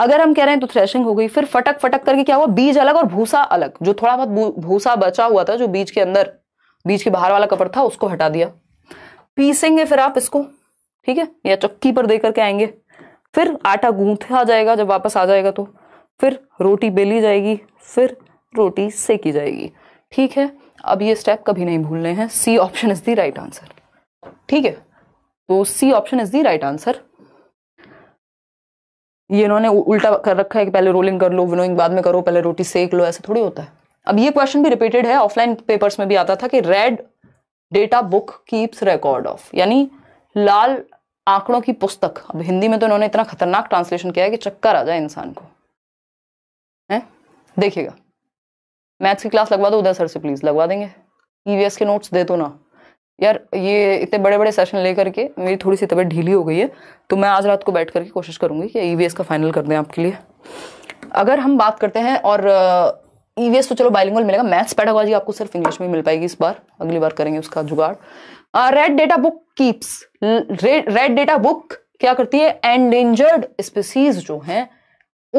अगर हम कह रहे हैं तो थ्रेशिंग हो गई फिर फटक फटक करके क्या हुआ बीज अलग और भूसा अलग जो थोड़ा बहुत भूसा बचा हुआ था जो बीज के अंदर बीज के बाहर वाला कपड़ था उसको हटा दिया पीसेंगे फिर आप इसको ठीक है या चक्की पर देकर के आएंगे फिर आटा गूंथा जाएगा जब वापस आ जाएगा तो फिर रोटी बेली जाएगी फिर रोटी सेकी जाएगी ठीक है अब ये स्टेप कभी नहीं भूलने हैं C option is the right answer ठीक है तो C option is the right answer ये इन्होंने उल्टा कर रखा है कि पहले रोलिंग कर लो विनोइंग बाद में करो पहले रोटी सेक लो ऐसा थोड़ी होता है अब ये क्वेश्चन भी रिपीटेड है ऑफलाइन पेपर्स में भी आता था कि Red Data Book keeps record of यानी लाल आंकड़ों की पुस्तक अब हिंदी में तो इन्होंने इतना खतरनाक ट्रांसलेशन किया है कि चक्कर आ जाए इंसान को है देखिएगा मैथ्स की क्लास लगवा दो उदय सर से प्लीज लगवा देंगे ईवीएस e के नोट्स दे दो ना यार ये इतने बड़े बड़े सेशन ले करके मेरी थोड़ी सी तबीयत ढीली हो गई है तो मैं आज रात को बैठ करके कोशिश करूंगी कि ई e का फाइनल कर दें आपके लिए अगर हम बात करते हैं और ई e तो चलो बाइलिंगल मिलेगा मैथ्स पैडागोजी आपको सिर्फ इंग्लिश में मिल पाएगी इस बार अगली बार करेंगे उसका जुगाड़ Red Data Book keeps Red Data Book क्या करती है एंडेंजर्ड स्पीसीज जो है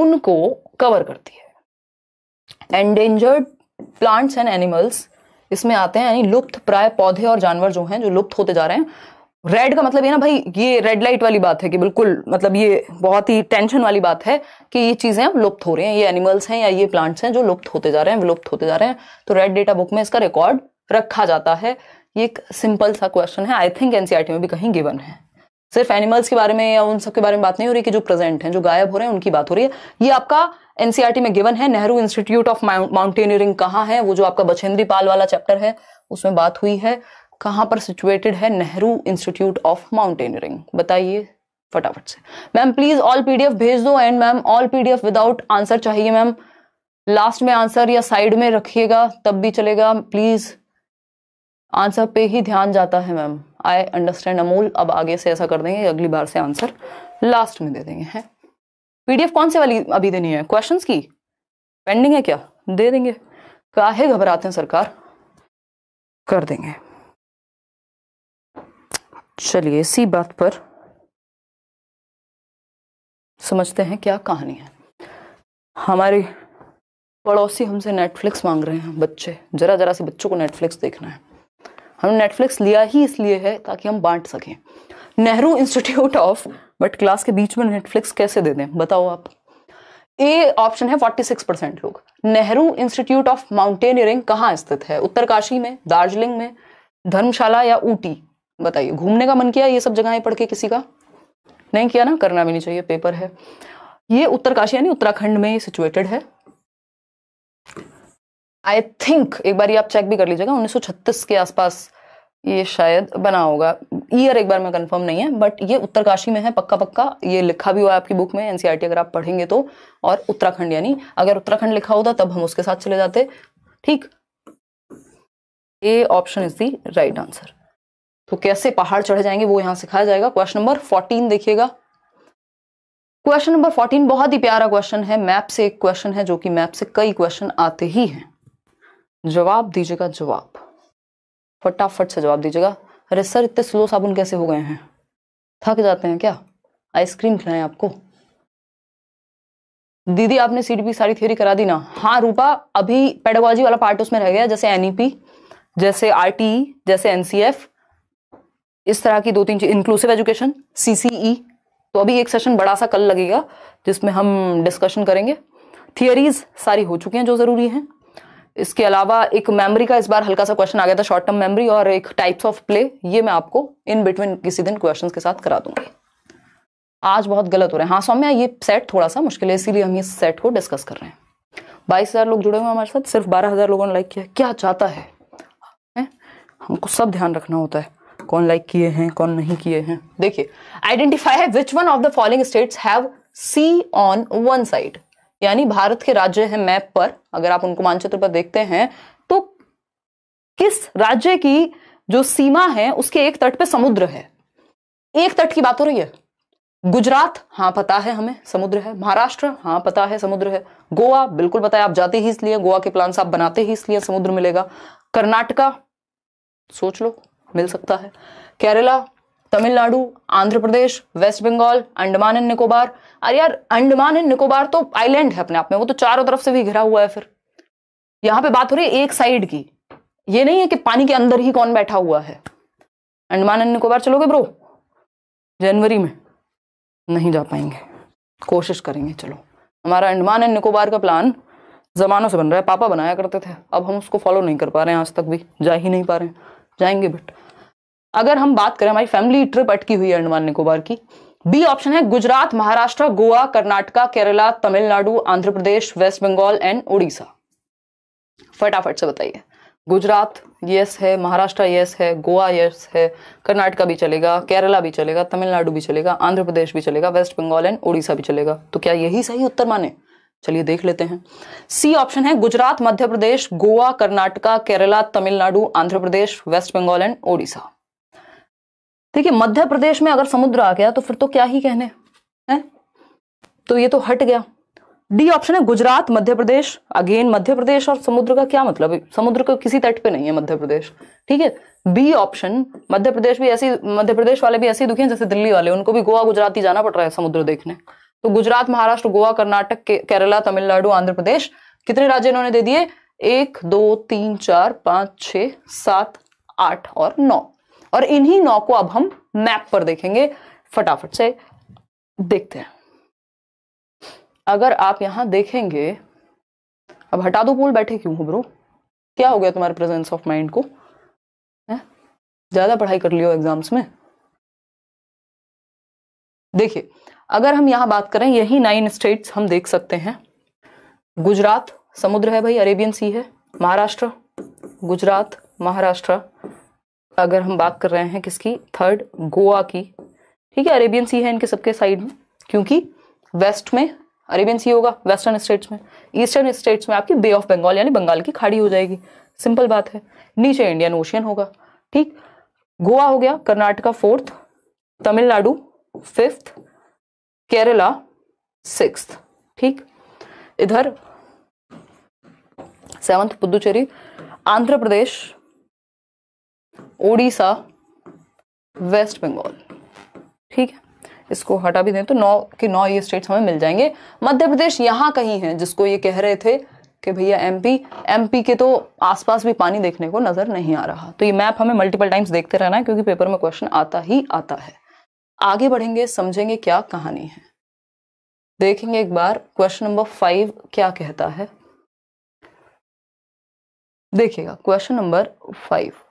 उनको कवर करती है एंडेंजर्ड प्लांट्स एंड एनिमल्स इसमें आते हैं यानी लुप्त प्राय पौधे और जानवर जो हैं जो लुप्त होते जा रहे हैं रेड का मतलब ये ना भाई ये रेड लाइट वाली बात है कि बिल्कुल मतलब ये बहुत ही टेंशन वाली बात है कि ये चीज़ें अब लुप्त हो रही हैं ये एनिमल्स हैं या ये प्लांट्स हैं जो लुप्त होते जा रहे हैं विलुप्त होते जा रहे हैं तो रेड डेटा बुक में इसका रिकॉर्ड रखा जाता है ये एक सिंपल सा क्वेश्चन है आई थिंक एनसीईआरटी में भी कहीं गिवन है सिर्फ एनिमल्स के बारे में या उन सब के बारे में बात नहीं हो रही कि जो प्रेजेंट हैं जो गायब हो रहे हैं उनकी बात हो रही है ये आपका एनसीईआरटी में गिवन है नेहरू इंस्टीट्यूट ऑफ माउंटेनियरिंग कहाँ है वो जो आपका बछेंद्री पाल वाला चैप्टर है उसमें बात हुई है कहाँ पर सिचुएटेड है नेहरू इंस्टीट्यूट ऑफ माउंटेनियरिंग बताइए फटाफट से मैम प्लीज ऑल पीडीएफ भेज दो and ma'am all PDF without answer चाहिए मैम लास्ट में आंसर या साइड में रखिएगा तब भी चलेगा प्लीज आंसर पे ही ध्यान जाता है मैम आई अंडरस्टैंड अमूल अब आगे से ऐसा कर देंगे अगली बार से आंसर लास्ट में दे देंगे हैं पीडीएफ कौन से वाली अभी देनी है क्वेश्चन की पेंडिंग है क्या दे देंगे काहे घबराते हैं सरकार कर देंगे चलिए इसी बात पर समझते हैं क्या कहानी है हमारे पड़ोसी हमसे नेटफ्लिक्स मांग रहे हैं बच्चे जरा जरा से बच्चों को नेटफ्लिक्स देखना है हमने नेटफ्लिक्स लिया ही इसलिए है ताकि हम बांट सकें Nehru Institute of but class के बीच में नेटफ्लिक्स कैसे दे दें बताओ आप ए ऑप्शन है 46 परसेंट लोग नेहरू इंस्टीट्यूट ऑफ माउंटेनियरिंग कहाँ स्थित है उत्तरकाशी में दार्जिलिंग में धर्मशाला या ऊटी बताइए घूमने का मन किया ये सब जगहें पढ़ के किसी का नहीं किया ना करना भी नहीं चाहिए पेपर है ये उत्तरकाशी यानी उत्तराखंड में सिचुएटेड है आई थिंक एक बार ये आप चेक भी कर लीजिएगा 1936 के आसपास ये शायद बना होगा ईयर एक बार में कंफर्म नहीं है बट ये उत्तरकाशी में है पक्का पक्का ये लिखा भी हुआ है आपकी बुक में एनसीआर e अगर आप पढ़ेंगे तो और उत्तराखंड यानी अगर उत्तराखंड लिखा होता तब हम उसके साथ चले जाते ठीक A option is the right answer तो कैसे पहाड़ चढ़े जाएंगे वो यहां सिखाया जाएगा क्वेश्चन नंबर फोर्टीन देखिएगा क्वेश्चन नंबर फोर्टीन बहुत ही प्यारा क्वेश्चन है मैप से एक क्वेश्चन है जो कि मैप से कई क्वेश्चन आते ही हैं जवाब दीजिएगा जवाब फटाफट से जवाब दीजिएगा अरे सर इतने स्लो साबुन कैसे हो गए हैं थक जाते हैं क्या आइसक्रीम खिलाएं आपको दीदी आपने सीट भी सारी थ्योरी करा दी ना हाँ रूपा अभी पेडोलॉजी वाला पार्ट उसमें रह गया जैसे एनईपी e जैसे ई e, जैसे एनसीएफ इस तरह की दो तीन चीज इंक्लूसिव एजुकेशन सीसीई तो अभी एक सेशन बड़ा सा कल लगेगा जिसमें हम डिस्कशन करेंगे थियोरीज सारी हो चुकी हैं जो ज़रूरी हैं इसके अलावा एक मेमोरी का इस बार हल्का सा क्वेश्चन आ गया था शॉर्ट टर्म मेमोरी और एक टाइप्स ऑफ प्ले ये मैं आपको इन बिटवीन किसी दिन क्वेश्चन के साथ करा दूंगी आज बहुत गलत हो रहे हैं हाँ सौम्या ये सेट थोड़ा सा मुश्किल है इसीलिए हम इस सेट को डिस्कस कर रहे हैं बाईस हजार लोग जुड़े हुए हमारे साथ सिर्फ बारह हजार लोगों ने लाइक किया क्या चाहता है हमको सब ध्यान रखना होता है कौन लाइक किए हैं कौन नहीं किए हैं देखिए आइडेंटिफाई है which one of the following states have sea on one side यानी भारत के राज्य है मैप पर अगर आप उनको मानचित्र पर देखते हैं तो किस राज्य की जो सीमा है उसके एक तट पे समुद्र है एक तट की बात हो रही है गुजरात हाँ पता है हमें समुद्र है महाराष्ट्र हाँ पता है समुद्र है गोवा बिल्कुल पता है आप जाते ही इसलिए गोवा के प्लान आप बनाते ही इसलिए समुद्र मिलेगा कर्नाटका सोच लो मिल सकता है केरला तमिलनाडु आंध्र प्रदेश वेस्ट बंगाल अंडमान एंड निकोबार अरे यार अंडमान एंड निकोबार तो आइलैंड है अपने आप में वो तो चारों तरफ से भी घिरा हुआ है फिर यहां पे बात हो रही है एक साइड की ये नहीं है कि पानी के अंदर ही कौन बैठा हुआ है अंडमान एंड निकोबार चलोगे ब्रो जनवरी में नहीं जा पाएंगे कोशिश करेंगे चलो हमारा अंडमान एंड निकोबार का प्लान ज़मानों से बन रहा है पापा बनाया करते थे अब हम उसको फॉलो नहीं कर पा रहे हैं आज तक भी जा ही नहीं पा रहे हैं जाएंगे बट अगर हम बात करें हमारी फैमिली ट्रिप अटकी हुई है अंडमान निकोबार की बी ऑप्शन है गुजरात महाराष्ट्र गोवा कर्नाटका केरला तमिलनाडु आंध्र प्रदेश वेस्ट बंगाल एंड उड़ीसा फटाफट से बताइए गुजरात यस है महाराष्ट्र यस है गोवा यस है कर्नाटका भी चलेगा केरला भी चलेगा तमिलनाडु भी चलेगा आंध्र प्रदेश भी चलेगा वेस्ट बंगाल एंड उड़ीसा भी चलेगा तो क्या यही सही उत्तर माने चलिए देख लेते हैं सी ऑप्शन है गुजरात मध्य प्रदेश गोवा कर्नाटका केरला तमिलनाडु आंध्र प्रदेश वेस्ट बंगाल एंड ओडिशा देखिए मध्य प्रदेश में अगर समुद्र आ गया तो फिर तो क्या ही कहने है? तो ये तो हट गया डी ऑप्शन है गुजरात मध्य प्रदेश अगेन मध्य प्रदेश और समुद्र का क्या मतलब है समुद्र को किसी तट पे नहीं है मध्य प्रदेश ठीक है बी ऑप्शन मध्य प्रदेश भी ऐसी मध्य प्रदेश वाले भी ऐसे दुखी हैं जैसे दिल्ली वाले उनको भी गोवा गुजरात ही जाना पड़ रहा है समुद्र देखने तो गुजरात महाराष्ट्र गोवा कर्नाटक केरला तमिलनाडु आंध्र प्रदेश कितने राज्य इन्होंने दे दिए एक दो तीन चार पांच छ सात आठ और नौ और इन्हीं नौ को अब हम मैप पर देखेंगे फटाफट से देखते हैं अगर आप यहां देखेंगे अब हटा दो बोल बैठे क्यों हो ब्रो क्या हो गया तुम्हारे प्रेजेंस ऑफ माइंड को ज्यादा पढ़ाई कर लियो एग्जाम्स में देखिए अगर हम यहां बात करें यही नाइन स्टेट्स हम देख सकते हैं गुजरात समुद्र है भाई अरेबियन सी है महाराष्ट्र गुजरात महाराष्ट्र अगर हम बात कर रहे हैं किसकी थर्ड गोवा की ठीक है अरेबियन सी है इनके सबके साइड में क्योंकि वेस्ट में अरेबियन सी होगा वेस्टर्न स्टेट्स में ईस्टर्न स्टेट्स में आपकी बे ऑफ बंगाल यानी बंगाल की खाड़ी हो जाएगी सिंपल बात है नीचे इंडियन ओशियन होगा ठीक गोवा हो गया Karnataka fourth Tamil Nadu fifth Kerala six ठीक इधर सेवंथ पुदुचेरी आंध्र प्रदेश ओडिशा वेस्ट बंगाल ठीक है इसको हटा भी दें तो नौ के नौ ये स्टेट्स हमें मिल जाएंगे मध्य प्रदेश यहां कहीं है जिसको ये कह रहे थे कि भैया एमपी एमपी के तो आसपास भी पानी देखने को नजर नहीं आ रहा तो ये मैप हमें मल्टीपल टाइम्स देखते रहना है क्योंकि पेपर में क्वेश्चन आता ही आता है आगे बढ़ेंगे समझेंगे क्या कहानी है देखेंगे एक बार क्वेश्चन नंबर फाइव क्या कहता है देखिएगा क्वेश्चन नंबर फाइव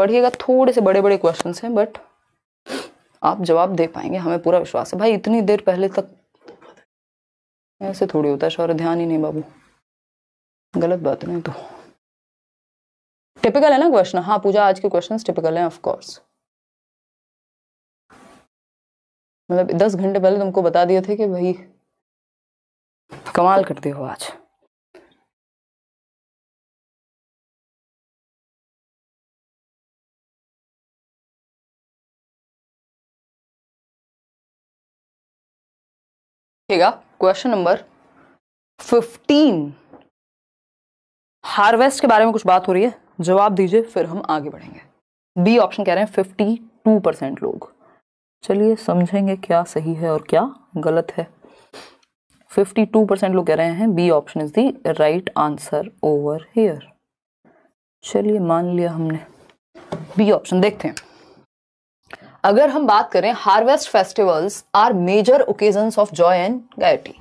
पढ़िएगा थोड़े से बड़े बड़े क्वेश्चन हैं बट आप जवाब दे पाएंगे हमें पूरा विश्वास है भाई इतनी देर पहले तक ऐसे थोड़ी होता है शौर ध्यान ही नहीं बाबू गलत बात नहीं तो टिपिकल है ना क्वेश्चन हाँ पूजा आज के क्वेश्चन टिपिकल है ऑफकोर्स मतलब दस घंटे पहले तुमको बता दिए थे कि भाई कमाल करते हो आज देखिएगा क्वेश्चन नंबर फिफ्टीन हार्वेस्ट के बारे में कुछ बात हो रही है जवाब दीजिए फिर हम आगे बढ़ेंगे बी ऑप्शन कह रहे हैं फिफ्टी टू परसेंट लोग चलिए समझेंगे क्या सही है और क्या गलत है फिफ्टी टू परसेंट लोग कह रहे हैं B option is the right answer over here चलिए मान लिया हमने बी ऑप्शन देखते हैं अगर हम बात करें harvest festivals are major occasion of joy and gaiety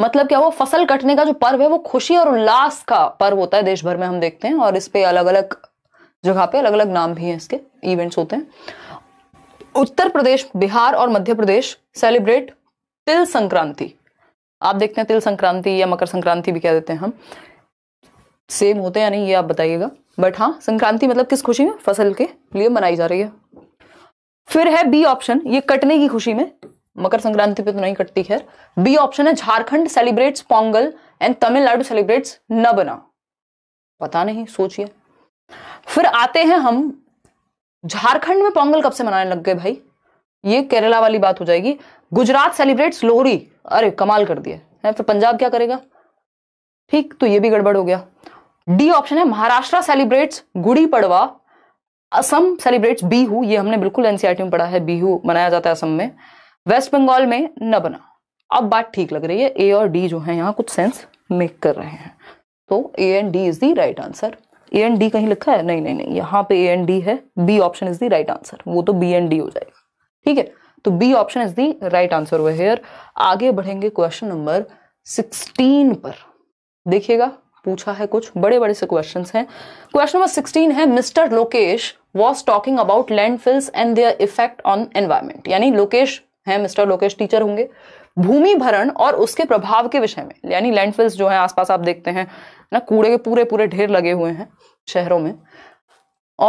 मतलब क्या वो फसल कटने का जो पर्व है वो खुशी और उल्लास का पर्व होता है देश भर में हम देखते हैं और इस पे अलग अलग जगह पे अलग अलग नाम भी हैं इसके इवेंट्स होते हैं उत्तर प्रदेश बिहार और मध्य प्रदेश सेलिब्रेट तिल संक्रांति आप देखते हैं तिल संक्रांति या मकर संक्रांति भी कह देते हैं हम सेम होते हैं या नहीं ये आप बताइएगा बट हाँ संक्रांति मतलब किस खुशी में फसल के लिए मनाई जा रही है फिर है बी ऑप्शन ये कटने की खुशी में मकर संक्रांति पे तो नहीं कटती खैर बी ऑप्शन है Jharkhand celebrates Pongal and Tamil Nadu celebrates न बना पता नहीं सोचिए फिर आते हैं हम झारखंड में पोंगल कब से मनाने लग गए भाई ये केरला वाली बात हो जाएगी गुजरात सेलिब्रेट्स लोहरी अरे कमाल कर दिया है फिर पंजाब क्या करेगा ठीक तो ये भी गड़बड़ हो गया डी ऑप्शन है महाराष्ट्र सेलिब्रेट्स गुड़ी पड़वा असम सेलिब्रेट्स बीहू ये हमने बिल्कुल एनसीआरटी e में पढ़ा है बीहू मनाया जाता है असम में वेस्ट बंगाल में न बना अब बात ठीक लग रही है ए और डी जो है यहाँ कुछ सेंस मेक कर रहे हैं तो A and D is the right answer A and D कहीं लिखा है नहीं नहीं नहीं यहाँ पे ए एंड डी है B option is the right answer वो तो बी एंड डी हो जाएगा ठीक है तो B option is the right answer हुआ हेयर आगे बढ़ेंगे क्वेश्चन नंबर सिक्सटीन पर देखिएगा पूछा है कुछ बड़े बड़े से क्वेश्चन हैं क्वेश्चन नंबर सिक्सटीन है Mr Lokesh was talking about landfills and their effect on environment यानी लोकेश है मिस्टर लोकेश टीचर होंगे भूमि भरण और उसके प्रभाव के विषय में यानी लैंडफिल्स जो है आसपास आप देखते हैं ना कूड़े के पूरे पूरे ढेर लगे हुए हैं शहरों में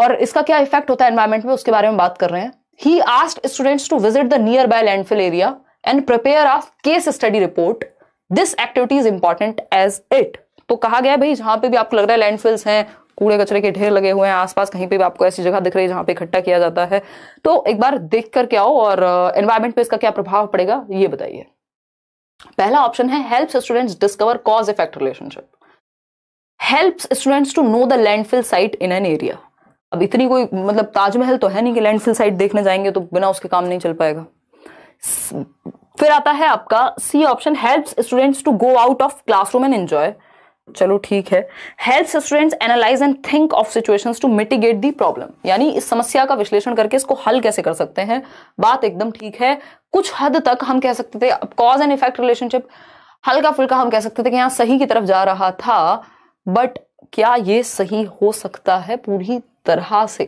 और इसका क्या इफेक्ट होता है एनवायरमेंट में उसके बारे में बात कर रहे हैं he asked students to visit the nearby landfill area and prepare of case study report this activity is important as it तो कहा गया भाई जहां पे भी आपको लग रहा है लैंडफिल्स हैं कूड़े कचरे के ढेर लगे हुए हैं आसपास कहीं पे भी आपको ऐसी जगह दिख रही है जहां पे इकट्ठा किया जाता है तो एक बार देख करके आओ और एनवायरमेंट पे इसका क्या प्रभाव पड़ेगा ये बताइए पहला ऑप्शन है help students discover cause effect relationship helps students to know the landfill site in an area अब इतनी कोई मतलब ताजमहल तो है नहीं कि लैंडफिल साइट देखने जाएंगे तो बिना उसके काम नहीं चल पाएगा फिर आता है आपका C option helps students to go out of classroom and enjoy चलो ठीक है हेल्थ students analyse and think of situations to mitigate the problem यानी इस समस्या का विश्लेषण करके इसको हल कैसे कर सकते हैं बात एकदम ठीक है कुछ हद तक हम कह सकते थे कॉज एंड इफेक्ट रिलेशनशिप हल्का फुल्का हम कह सकते थे कि यहाँ सही की तरफ जा रहा था बट क्या ये सही हो सकता है पूरी तरह से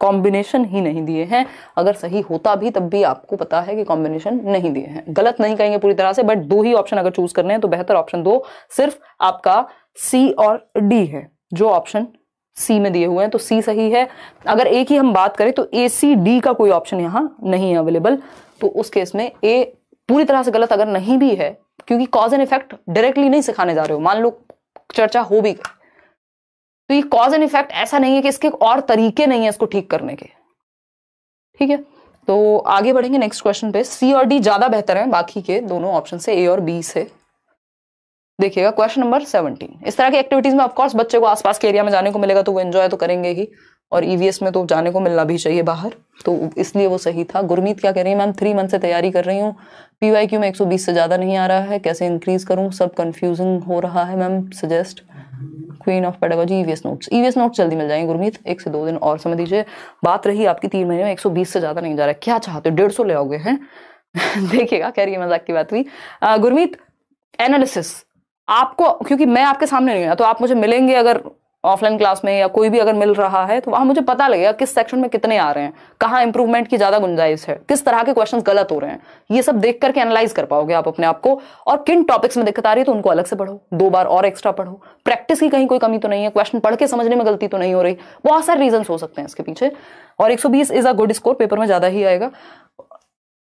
कॉम्बिनेशन ही नहीं दिए हैं अगर सही होता भी तब भी आपको पता है कि कॉम्बिनेशन नहीं दिए हैं गलत नहीं कहेंगे पूरी तरह से बट दो ही ऑप्शन अगर चूज करने हैं तो बेहतर ऑप्शन दो सिर्फ आपका सी और डी है जो ऑप्शन सी में दिए हुए हैं तो सी सही है अगर ए की हम बात करें तो ए सी डी का कोई ऑप्शन यहां नहीं है अवेलेबल तो उस केस में ए पूरी तरह से गलत अगर नहीं भी है क्योंकि कॉज एंड इफेक्ट डायरेक्टली नहीं सिखाने जा रहे हो मान लो चर्चा हो भी गई तो ये कॉज एंड इफेक्ट ऐसा नहीं है कि इसके और तरीके नहीं है इसको ठीक करने के ठीक है तो आगे बढ़ेंगे नेक्स्ट क्वेश्चन पे सी और डी ज्यादा बेहतर है बाकी के दोनों ऑप्शन से ए और बी से देखिएगा क्वेश्चन नंबर सेवनटीन इस तरह की एक्टिविटीज में ऑफकोर्स बच्चे को आसपास के एरिया में जाने को मिलेगा तो वो एंजॉय तो करेंगे ही और ईवीएस e में तो जाने को मिलना भी चाहिए बाहर तो इसलिए वो सही था गुरमीत क्या कह रही है मैम थ्री मंथ से तैयारी कर रही हूँ पी में 120 से ज़्यादा नहीं आ रहा है कैसे इंक्रीज करूँ सब कन्फ्यूजिंग हो रहा है ma'am suggest queen of pedagogy EVS notes EVS notes जल्दी मिल जाएंगे गुरमीत एक से दो दिन और समझ लीजिए बात रही आपकी तीन महीने में 120 से ज़्यादा नहीं जा रहा है क्या चाहते हो डेढ़ सौ ले आओगे हैं [laughs] देखिएगा रही है मजाक की बात हुई गुरमीत एनालिसिस आपको क्योंकि मैं आपके सामने नहीं आया तो आप मुझे मिलेंगे अगर ऑफलाइन क्लास में या कोई भी अगर मिल रहा है तो वहां मुझे पता लगेगा किस सेक्शन में कितने आ रहे हैं कहाँ इंप्रूवमेंट की ज्यादा गुंजाइश है किस तरह के क्वेश्चंस गलत हो रहे हैं ये सब देख करके एनालाइज कर पाओगे आप अपने आप को और किन टॉपिक्स में दिक्कत आ रही है तो उनको अलग से पढ़ो दो बार और एक्स्ट्रा पढ़ो प्रैक्टिस की कहीं कोई कमी तो नहीं है क्वेश्चन पढ़ के समझने में गलती तो नहीं हो रही बहुत सारे रीजन हो सकते हैं इसके पीछे और एक is a good score paper में ज्यादा ही आएगा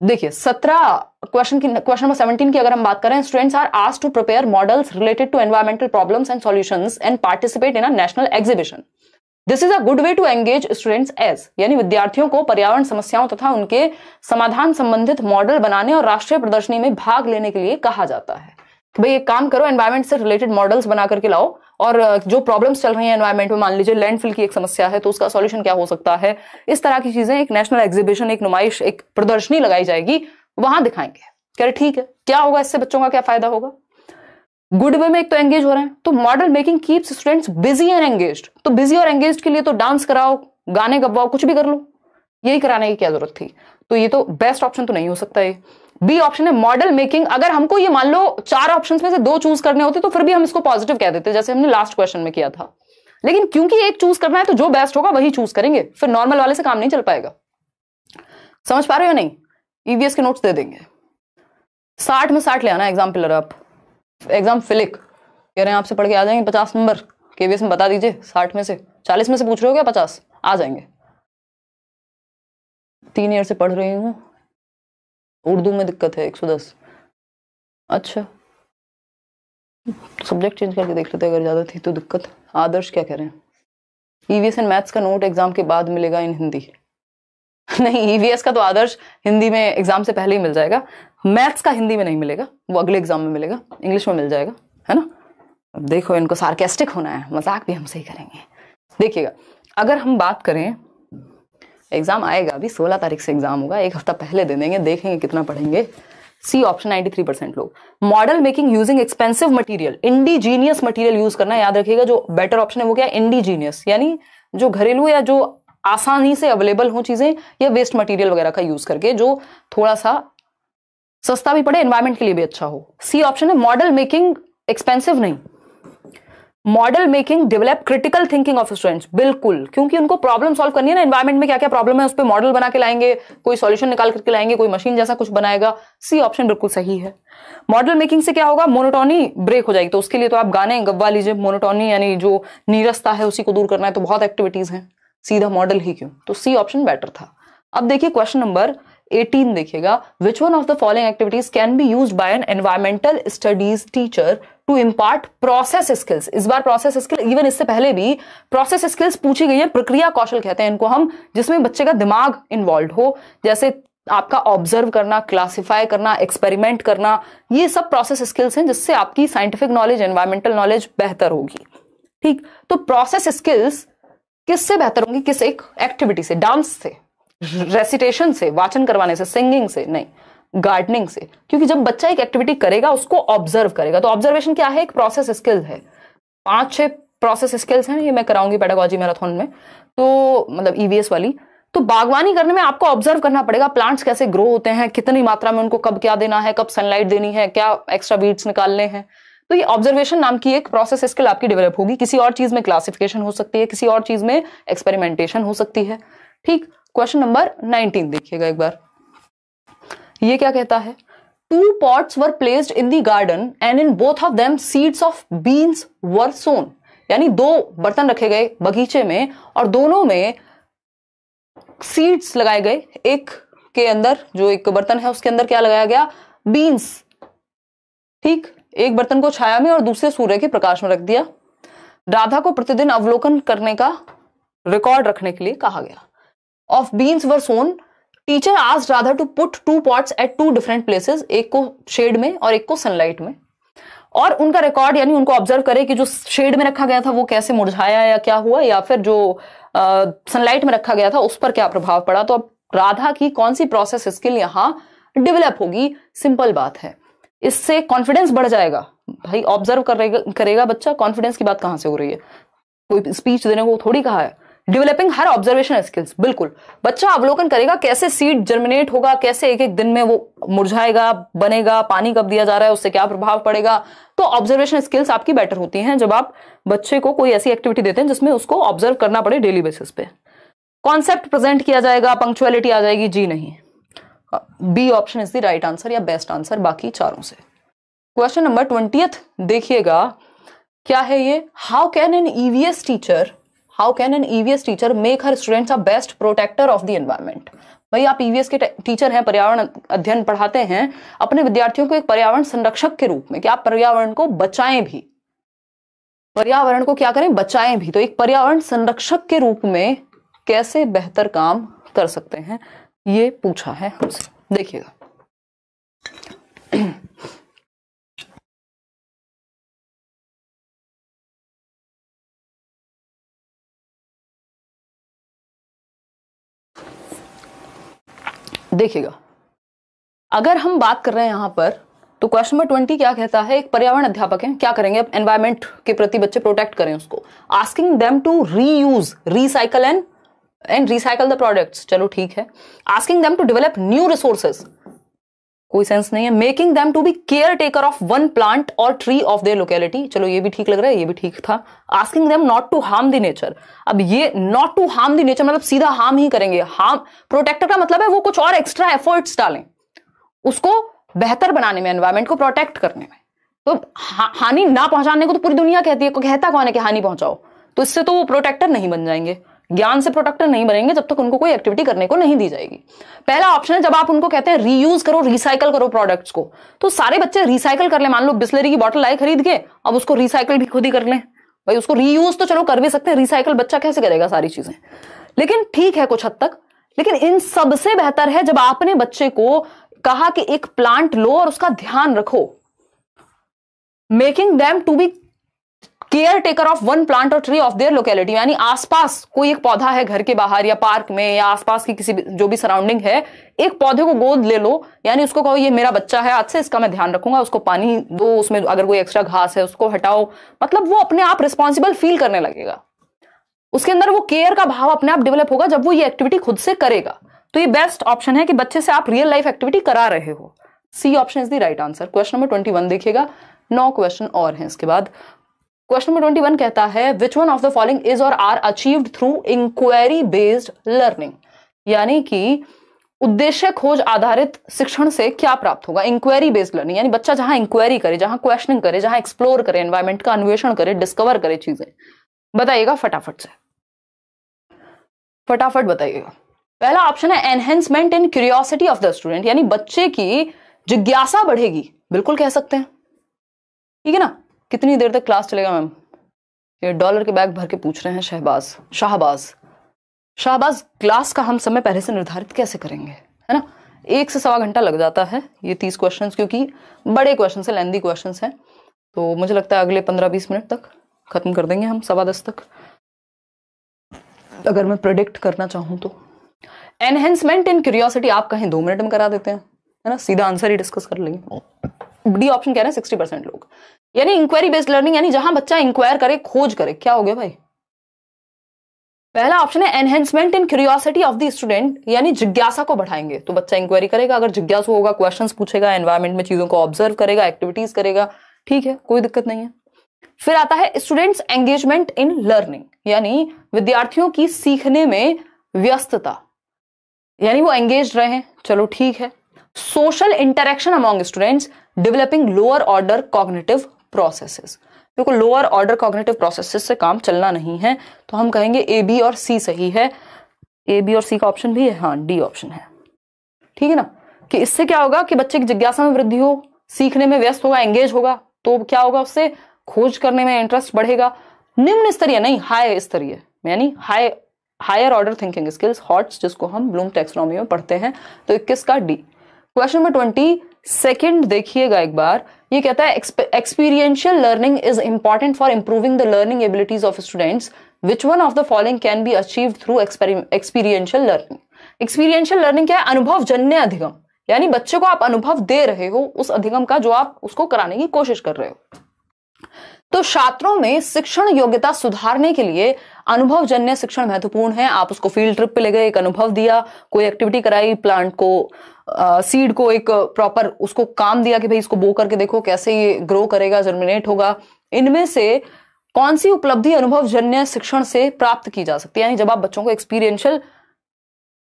देखिए सत्रह क्वेश्चन की क्वेश्चन नंबर सेवेंटीन की अगर हम बात करें students are asked to prepare models related to environmental problems and solutions and participate in a national exhibition this is a good way to engage students as यानी विद्यार्थियों को पर्यावरण समस्याओं तथा उनके समाधान संबंधित मॉडल बनाने और राष्ट्रीय प्रदर्शनी में भाग लेने के लिए कहा जाता है कि भाई एक काम करो एनवायरमेंट से रिलेटेड मॉडल्स बना करके लाओ और जो प्रॉब्लम्स चल रही हैं एनवायरमेंट में मान लीजिए लैंडफिल की एक समस्या है तो उसका सॉल्यूशन क्या हो सकता है इस तरह की चीजें एक नेशनल एग्जीबिशन एक नुमाइश एक प्रदर्शनी लगाई जाएगी वहां दिखाएंगे कह रहे ठीक है क्या होगा इससे बच्चों का क्या फायदा होगा गुड वे में एक तो एंगेज हो रहे हैं तो model making keeps students busy and engage तो बिजी और एंगेज के लिए तो डांस कराओ गाने गवाओ कुछ भी कर लो यही कराने की क्या जरूरत थी तो ये तो बेस्ट ऑप्शन तो नहीं हो सकता ये बी ऑप्शन है मॉडल मेकिंग अगर हमको ये मान लो चार ऑप्शंस में से दो चूज करने होते तो फिर भी हम इसको पॉजिटिव कह देते जैसे हमने लास्ट क्वेश्चन में किया था लेकिन क्योंकि एक चूज करना है तो जो बेस्ट होगा वही चूज करेंगे फिर नॉर्मल वाले से काम नहीं चल पाएगा समझ पा रहे हो या नहीं ईवीएस e के नोट्स दे देंगे साठ में साठ ले आना एग्जाम पिलर आप एग्जाम फिलिक कह रहे हैं आपसे पढ़ के आ जाएंगे पचास नंबर केवीएस में बता दीजिए साठ में से चालीस में से पूछ रहे हो क्या पचास आ जाएंगे तीन ईयर से पढ़ रही हूँ उर्दू में दिक्कत है एक सौ दस अच्छा सब्जेक्ट चेंज करके देख लेते अगर ज़्यादा थी तो दिक्कत आदर्श क्या कह रहे हैं ईवीएस एंड मैथ्स का नोट एग्ज़ाम के बाद मिलेगा इन हिंदी [laughs] नहीं ई e का तो आदर्श हिंदी में एग्ज़ाम से पहले ही मिल जाएगा मैथ्स का हिंदी में नहीं मिलेगा वो अगले एग्ज़ाम में मिलेगा इंग्लिश में मिल जाएगा है ना अब देखो इनको सार्केस्टिक होना है मजाक भी हमसे ही करेंगे देखिएगा अगर हम बात करें एग्ज़ाम आएगा अभी सोलह तारीख से एग्ज़ाम होगा एक हफ्ता पहले दे देंगे देखेंगे कितना पढ़ेंगे सी ऑप्शन 93 परसेंट लोग model making using expensive material indigenous material use करना याद रखिएगा जो बेटर ऑप्शन है वो क्या इंडिजीनियस इंडीजीनियस यानी जो घरेलू या जो आसानी से अवेलेबल हो चीजें या वेस्ट मटेरियल वगैरह का यूज करके जो थोड़ा सा सस्ता भी पड़े एनवायरमेंट के लिए भी अच्छा हो सी ऑप्शन है मॉडल मेकिंग एक्सपेंसिव नहीं model making develop critical thinking of students बिल्कुल क्योंकि उनको प्रॉब्लम सॉल्व करनी है ना एनवायरमेंट में क्या क्या प्रॉब्लम है उस पर मॉडल बना के लाएंगे कोई सॉल्यूशन निकाल करके लाएंगे कोई मशीन जैसा कुछ बनाएगा सी ऑप्शन बिल्कुल सही है मॉडल मेकिंग से क्या होगा मोनोटोनी ब्रेक हो जाएगी तो उसके लिए तो आप गाने गवा लीजिए मोनोटोनी यानी जो नीरसता है उसी को दूर करना है तो बहुत एक्टिविटीज हैं सीधा मॉडल ही क्यों तो सी ऑप्शन बेटर था अब देखिए क्वेश्चन नंबर 18 देखिएगा which one of the following activities can be use by an environmental studies teacher to impart process skills इस बार प्रोसेस स्किल इवन इससे पहले भी प्रोसेस स्किल्स पूछी गई है प्रक्रिया कौशल कहते हैं इनको हम जिसमें बच्चे का दिमाग इन्वॉल्व हो जैसे आपका ऑब्जर्व करना क्लासिफाई करना एक्सपेरिमेंट करना ये सब प्रोसेस स्किल्स हैं जिससे आपकी साइंटिफिक नॉलेज एनवायरमेंटल नॉलेज बेहतर होगी ठीक तो प्रोसेस स्किल्स किससे बेहतर होंगी किस एक एक्टिविटी से डांस से रेसिटेशन से वाचन करवाने से सिंगिंग से नहीं गार्डनिंग से क्योंकि जब बच्चा एक एक्टिविटी करेगा उसको ऑब्जर्व करेगा तो ऑब्जर्वेशन क्या है एक प्रोसेस स्किल है पांच छह प्रोसेस स्किल्स हैं ये मैं कराऊंगी पेडागोजी मैराथन में तो मतलब ईवीएस e वाली तो बागवानी करने में आपको ऑब्जर्व करना पड़ेगा प्लांट्स कैसे ग्रो होते हैं कितनी मात्रा में उनको कब क्या देना है कब सनलाइट देनी है क्या एक्स्ट्रा बीड्स निकालने हैं तो ये ऑब्जर्वेशन नाम की एक प्रोसेस स्किल आपकी डेवलप होगी किसी और चीज में क्लासिफिकेशन हो सकती है किसी और चीज में एक्सपेरिमेंटेशन हो सकती है ठीक क्वेश्चन नंबर नाइनटीन देखिएगा एक बार ये क्या कहता है two pots were placed in the garden and in both of them seeds of beans were sown यानी दो बर्तन रखे गए बगीचे में और दोनों में सीड्स लगाए गए एक के अंदर जो एक बर्तन है उसके अंदर क्या लगाया गया बीन्स ठीक एक बर्तन को छाया में और दूसरे सूर्य के प्रकाश में रख दिया राधा को प्रतिदिन अवलोकन करने का रिकॉर्ड रखने के लिए कहा गया of beans were sown teacher आज Radha to put two pots at two different places एक को शेड में और एक को सनलाइट में और उनका रिकॉर्ड यानी उनको ऑब्जर्व करे कि जो शेड में रखा गया था वो कैसे मुरझाया या क्या हुआ या फिर जो सनलाइट में रखा गया था उस पर क्या प्रभाव पड़ा तो अब राधा की कौन सी प्रोसेस स्किल यहाँ डेवलप होगी सिंपल बात है इससे कॉन्फिडेंस बढ़ जाएगा भाई ऑब्जर्व करेगा करेगा बच्चा कॉन्फिडेंस की बात कहाँ से हो रही है कोई स्पीच देने को थोड़ी कहा है डेवलपिंग हर ऑब्जर्वेशन स्किल्स बिल्कुल बच्चा अवलोकन करेगा कैसे सीड जर्मिनेट होगा कैसे एक एक दिन में वो मुरझाएगा बनेगा पानी कब दिया जा रहा है उससे क्या प्रभाव पड़ेगा तो ऑब्जर्वेशन स्किल्स आपकी बेटर होती हैं जब आप बच्चे को कोई ऐसी एक्टिविटी देते हैं जिसमें उसको ऑब्जर्व करना पड़े डेली बेसिस पे कॉन्सेप्ट प्रेजेंट किया जाएगा पंक्चुअलिटी आ जाएगी जी नहीं B option is the right answer या बेस्ट आंसर बाकी चारों से क्वेश्चन नंबर ट्वेंटी देखिएगा क्या है ये how can an EVS teacher how can an EVS teacher make her students a best protector of the environment भाई आप ईवीएस e के टीचर हैं पर्यावरण अध्ययन पढ़ाते हैं अपने विद्यार्थियों को एक पर्यावरण संरक्षक के रूप में कि आप पर्यावरण को बचाएं भी पर्यावरण को क्या करें बचाएं भी तो एक पर्यावरण संरक्षक के रूप में कैसे बेहतर काम कर सकते हैं ये पूछा है हमसे देखिएगा देखेगा अगर हम बात कर रहे हैं यहां पर तो क्वेश्चन नंबर ट्वेंटी क्या कहता है एक पर्यावरण अध्यापक है क्या करेंगे एनवायरमेंट के प्रति बच्चे प्रोटेक्ट करें उसको asking them to reuse recycle and and recycle the products चलो ठीक है asking them to develop new resources कोई सेंस नहीं है making them to be care taker of one plant और ट्री ऑफ देयर लोकेलिटी चलो ये भी ठीक लग रहा है ये भी ठीक था asking them not to harm the nature अब ये not to harm the nature मतलब सीधा हार्म ही करेंगे हार्म प्रोटेक्टर का मतलब है वो कुछ और एक्स्ट्रा एफर्ट्स डालें उसको बेहतर बनाने में एनवायरमेंट को प्रोटेक्ट करने में तो हा, हानि ना पहुंचाने को तो पूरी दुनिया कहती है कहता कौन है कि हानि पहुंचाओ तो इससे तो वो प्रोटेक्टर नहीं बन जाएंगे ज्ञान से प्रोडक्टर नहीं बनेंगे जब तक उनको कोई एक्टिविटी करने को नहीं दी जाएगी पहला ऑप्शन है जब आप उनको कहते हैं रीयूज करो रिसाइकल करो प्रोडक्ट्स को तो सारे बच्चे रिसाइकल कर ले मान लो बिस्लरी की बॉटल लाए खरीद के अब उसको रिसाइकल भी खुद ही कर ले भाई उसको रीयूज तो चलो कर भी सकते हैं रिसाइकल बच्चा कैसे करेगा सारी चीजें लेकिन ठीक है कुछ हद तक लेकिन इन सबसे बेहतर है जब आपने बच्चे को कहा कि एक प्लांट लो और उसका ध्यान रखो making them to be care taker of one plant और ट्री ऑफ देयर लोकेलिटी यानी आसपास कोई एक पौधा है घर के बाहर या पार्क में या आसपास की किसी जो भी सराउंडिंग है एक पौधे को गोद ले लो यानी उसको कहो ये मेरा बच्चा है आज से इसका मैं ध्यान रखूंगा उसको पानी दो उसमें अगर कोई एक्स्ट्रा घास है उसको हटाओ मतलब वो अपने आप रिस्पॉन्सिबल फील करने लगेगा उसके अंदर वो केयर का भाव अपने आप डेवलप होगा जब वो ये एक्टिविटी खुद से करेगा तो ये बेस्ट ऑप्शन है कि बच्चे से आप रियल लाइफ एक्टिविटी करा रहे हो C option is the right answer question number twenty one देखिएगा नौ क्वेश्चन और हैं इसके बाद क्वेश्चन नंबर ट्वेंटी वन कहता है which one of the following is or are achieved through inquiry based learning यानी कि उद्देश्य खोज आधारित शिक्षण से क्या प्राप्त होगा इंक्वायरी बेस्ड लर्निंग यानी बच्चा जहां इंक्वायरी करे जहां क्वेश्चनिंग करे जहां एक्सप्लोर करे एनवायरमेंट का अन्वेषण करे डिस्कवर करे चीजें बताइएगा फटाफट से फटाफट बताइएगा पहला ऑप्शन है enhancement in curiosity of the student यानी बच्चे की जिज्ञासा बढ़ेगी बिल्कुल कह सकते हैं ठीक है ना कितनी देर तक क्लास चलेगा मैम ये डॉलर के बैग भर के पूछ रहे हैं शहबाज शाहबाज शाहबाज क्लास का हम समय पहले से निर्धारित कैसे करेंगे है ना एक से सवा घंटा लग जाता है ये तीस क्वेश्चंस क्योंकि बड़े क्वेश्चन है लेंदी क्वेश्चन हैं तो मुझे लगता है अगले पंद्रह बीस मिनट तक ख़त्म कर देंगे हम सवा दस तक अगर मैं प्रोडिक्ट करना चाहूँ तो एनहेंसमेंट इन क्यूरियोसिटी आप कहें दो मिनट में करा देते हैं है ना सीधा आंसर ही डिस्कस कर लेंगे डी ऑप्शन कह रहे हैं सिक्सटी परसेंट लोग यानी इंक्वायरी बेस्ड लर्निंग यानी जहां बच्चा इंक्वायर करे खोज करे क्या हो गया भाई पहला ऑप्शन है enhancement in curiosity of the student यानी जिज्ञासा को बढ़ाएंगे तो बच्चा इंक्वायरी करेगा अगर जिज्ञासा होगा क्वेश्चंस पूछेगा एनवायरमेंट में चीजों को ऑब्जर्व करेगा एक्टिविटीज करेगा ठीक है कोई दिक्कत नहीं है फिर आता है स्टूडेंट्स एंगेजमेंट इन लर्निंग यानी विद्यार्थियों की सीखने में व्यस्तता यानी वो एंगेज रहे चलो ठीक है social interaction among students developing lower order cognitive processes देखो लोअर ऑर्डर कॉग्नेटिव प्रोसेसेस से काम चलना नहीं है तो हम कहेंगे ए बी और सी सही है ए बी और सी का ऑप्शन भी है हाँ डी ऑप्शन है ठीक है ना कि इससे क्या होगा कि बच्चे की जिज्ञासा में वृद्धि हो सीखने में व्यस्त होगा एंगेज होगा तो क्या होगा उससे खोज करने में इंटरेस्ट बढ़ेगा निम्न स्तरीय नहीं हाई स्तरीय यानी high higher order thinking skills HOTS जिसको हम ब्लूम टेक्सोनॉमी में पढ़ते हैं तो इक्कीस का D question number twenty second देखिएगा एक बार ये कहता है experiential learning is important for improving the learning abilities of students which one of the following can be achieve through experiential learning experiential learning क्या है अनुभव जन्य अधिगम यानी बच्चे को आप अनुभव दे रहे हो उस अधिगम का जो आप उसको कराने की कोशिश कर रहे हो तो छात्रों में शिक्षण योग्यता सुधारने के लिए अनुभव जन्य शिक्षण महत्वपूर्ण है आप उसको फील्ड ट्रिप पे ले गए एक अनुभव दिया कोई एक्टिविटी कराई प्लांट को सीड को एक प्रॉपर उसको काम दिया कि भाई इसको बो करके देखो कैसे ये ग्रो करेगा जर्मिनेट होगा इनमें से कौन सी उपलब्धि अनुभव जन्य शिक्षण से प्राप्त की जा सकती है यानी जब आप बच्चों को एक्सपीरियंशियल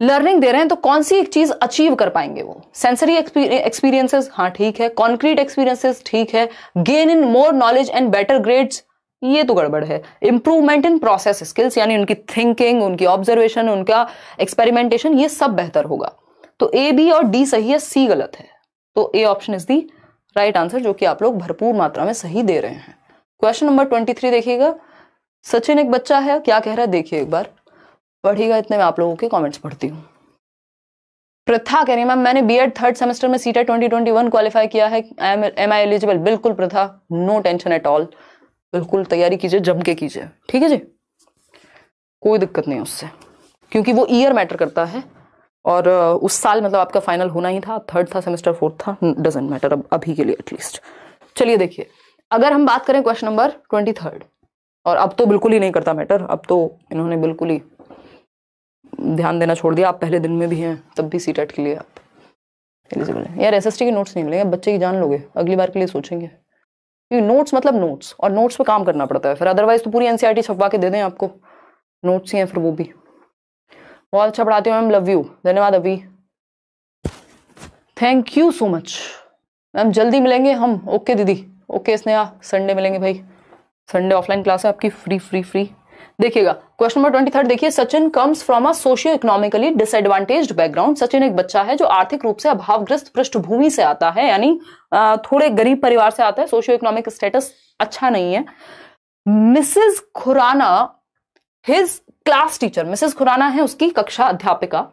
लर्निंग दे रहे हैं तो कौन सी एक चीज अचीव कर पाएंगे वो सेंसरी एक्सपीरियंसेस हाँ ठीक है कॉन्क्रीट एक्सपीरियंसेस ठीक है gain in more knowledge and better grades ये तो गड़बड़ है इंप्रूवमेंट इन प्रोसेस स्किल्स यानी उनकी थिंकिंग उनकी ऑब्जर्वेशन उनका एक्सपेरिमेंटेशन ये सब बेहतर होगा तो ए बी और डी सही है सी गलत है तो A option is the right answer जो कि आप लोग भरपूर मात्रा में सही दे रहे हैं क्वेश्चन नंबर ट्वेंटी थ्री देखिएगा सचिन एक बच्चा है क्या कह रहा है देखिए एक बार पढ़िएगा इतने में आप लोगों के कमेंट्स पढ़ती हूँ प्रथा कह रही है मैम मैंने बीएड थर्ड सेमेस्टर में सीटा ट्वेंटी ट्वेंटी वन क्वालिफाई किया है एम आई एलिजिबल बिल्कुल प्रथा नो टेंशन एट ऑल बिल्कुल तैयारी कीजिए जम के कीजिए ठीक है जी कोई दिक्कत नहीं उससे क्योंकि वो ईयर मैटर करता है और उस साल मतलब आपका फाइनल होना ही था थर्ड था सेमेस्टर फोर्थ था डजेंट मैटर अब अभी के लिए एटलीस्ट चलिए देखिए अगर हम बात करें क्वेश्चन नंबर ट्वेंटी थर्ड और अब तो बिल्कुल ही नहीं करता मैटर अब तो इन्होंने बिल्कुल ही ध्यान देना छोड़ दिया आप पहले दिन में भी हैं तब भी सी के लिए आप एलिजिबल हैं यार एस के नोट्स नहीं मिलेंगे बच्चे की जान लोगे अगली बार के लिए सोचेंगे क्योंकि नोट्स मतलब नोट्स और नोट्स पे काम करना पड़ता है फिर अदरवाइज तो पूरी एनसीआरटी e छपवा के दे दें आपको नोट्स ही हैं फिर वो भी बहुत अच्छा पढ़ाती हूँ मैम लव यू धन्यवाद अभी thank you so much ma'am जल्दी मिलेंगे हम ओके दीदी ओके स्नेहा संडे मिलेंगे भाई संडे ऑफलाइन क्लास है आपकी फ्री फ्री फ्री देखिएगा क्वेश्चन नंबर ट्वेंटी थर्ड देखिए Sachin comes from a socio economically disadvantage background Sachin एक बच्चा है जो आर्थिक रूप से अभावग्रस्त पृष्ठभूमि से आता है यानी थोड़े गरीब परिवार से आता है सोशियो इकोनॉमिक स्टेटस अच्छा नहीं है Mrs Khurana his class teacher Mrs Khurana है उसकी कक्षा अध्यापिका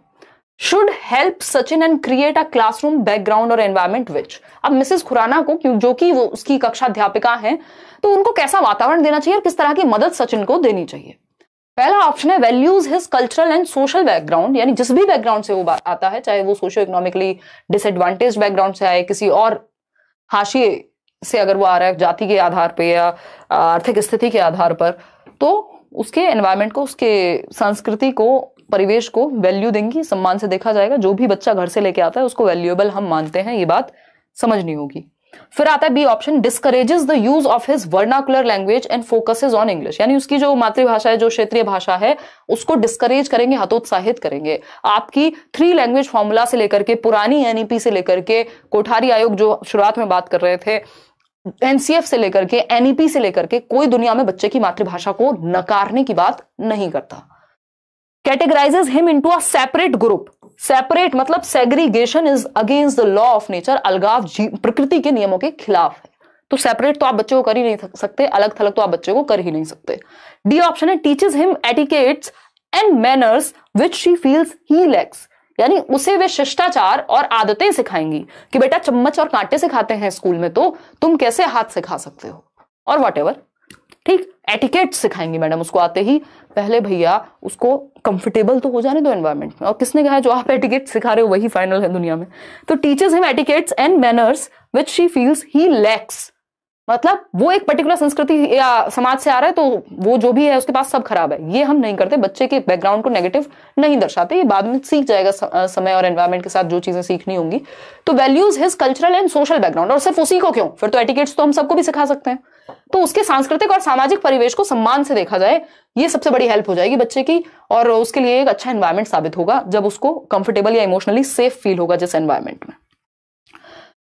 should help Sachin and create a classroom background और एनवायरमेंट विच अब मिसेस खुराना को क्यों जो कि वो उसकी कक्षा अध्यापिका है तो उनको कैसा वातावरण देना चाहिए और किस तरह की मदद सचिन को देनी चाहिए पहला ऑप्शन है values his cultural and social background यानी जिस भी बैकग्राउंड से वो आता है चाहे वो सोशो इकोनॉमिकली डिसएडवांटेज बैकग्राउंड से आए किसी और हाशिए से अगर वो आ रहा है जाति के आधार पर या आर्थिक स्थिति के आधार पर तो उसके एनवायरमेंट को उसके संस्कृति को परिवेश को वैल्यू देंगी सम्मान से देखा जाएगा जो भी बच्चा घर से लेके आता है उसको वैल्यूएबल हम मानते हैं ये बात समझनी होगी फिर आता है B option discourages the use of his vernacular language and focuses on English यानी उसकी जो मातृभाषा है जो क्षेत्रीय भाषा है उसको डिस्करेज करेंगे हतोत्साहित करेंगे आपकी थ्री लैंग्वेज फॉर्मूला से लेकर के पुरानी एनईपी e से लेकर के कोठारी आयोग जो शुरुआत में बात कर रहे थे एनसीएफ से लेकर के एनईपी से लेकर के कोई दुनिया में बच्चे की मातृभाषा को नकारने की बात नहीं करता categorises him into a separate group separate मतलब segregation is against the law of nature अलगाव प्रकृति के नियमों के खिलाफ है तो सेपरेट तो आप बच्चे तो को कर ही नहीं सकते अलग थलग तो आप बच्चे को कर ही नहीं सकते डी ऑप्शन है teaches him etiquettes and manners which she feels he lacks यानी उसे वे शिष्टाचार और आदतें सिखाएंगी कि बेटा चम्मच और कांटे से खाते हैं स्कूल में तो तुम कैसे हाथ से खा सकते हो और वॉट ठीक एटिकेट सिखाएंगी मैडम उसको आते ही पहले भैया उसको कंफर्टेबल तो हो जाने दो एनवायरमेंट में और किसने कहा है जो आप एटिकेट सिखा रहे हो वही फाइनल है दुनिया में तो teachers him etiquettes and manners which she feels he lacks मतलब वो एक पर्टिकुलर संस्कृति या समाज से आ रहा है तो वो जो भी है उसके पास सब खराब है ये हम नहीं करते बच्चे के बैकग्राउंड को नेगेटिव नहीं दर्शाते ये बाद में सीख जाएगा समय और एनवायरमेंट के साथ जो चीजें सीखनी होंगी तो values his cultural and social background और सिर्फ उसी को क्यों फिर तो एटिकेट्स तो हम सबको भी सिखा सकते हैं तो उसके सांस्कृतिक और सामाजिक परिवेश को सम्मान से देखा जाए ये सबसे बड़ी हेल्प हो जाएगी बच्चे की और उसके लिए एक अच्छा एनवायरमेंट साबित होगा जब उसको कंफर्टेबल या इमोशनली सेफ फील होगा जिस एनवायरमेंट में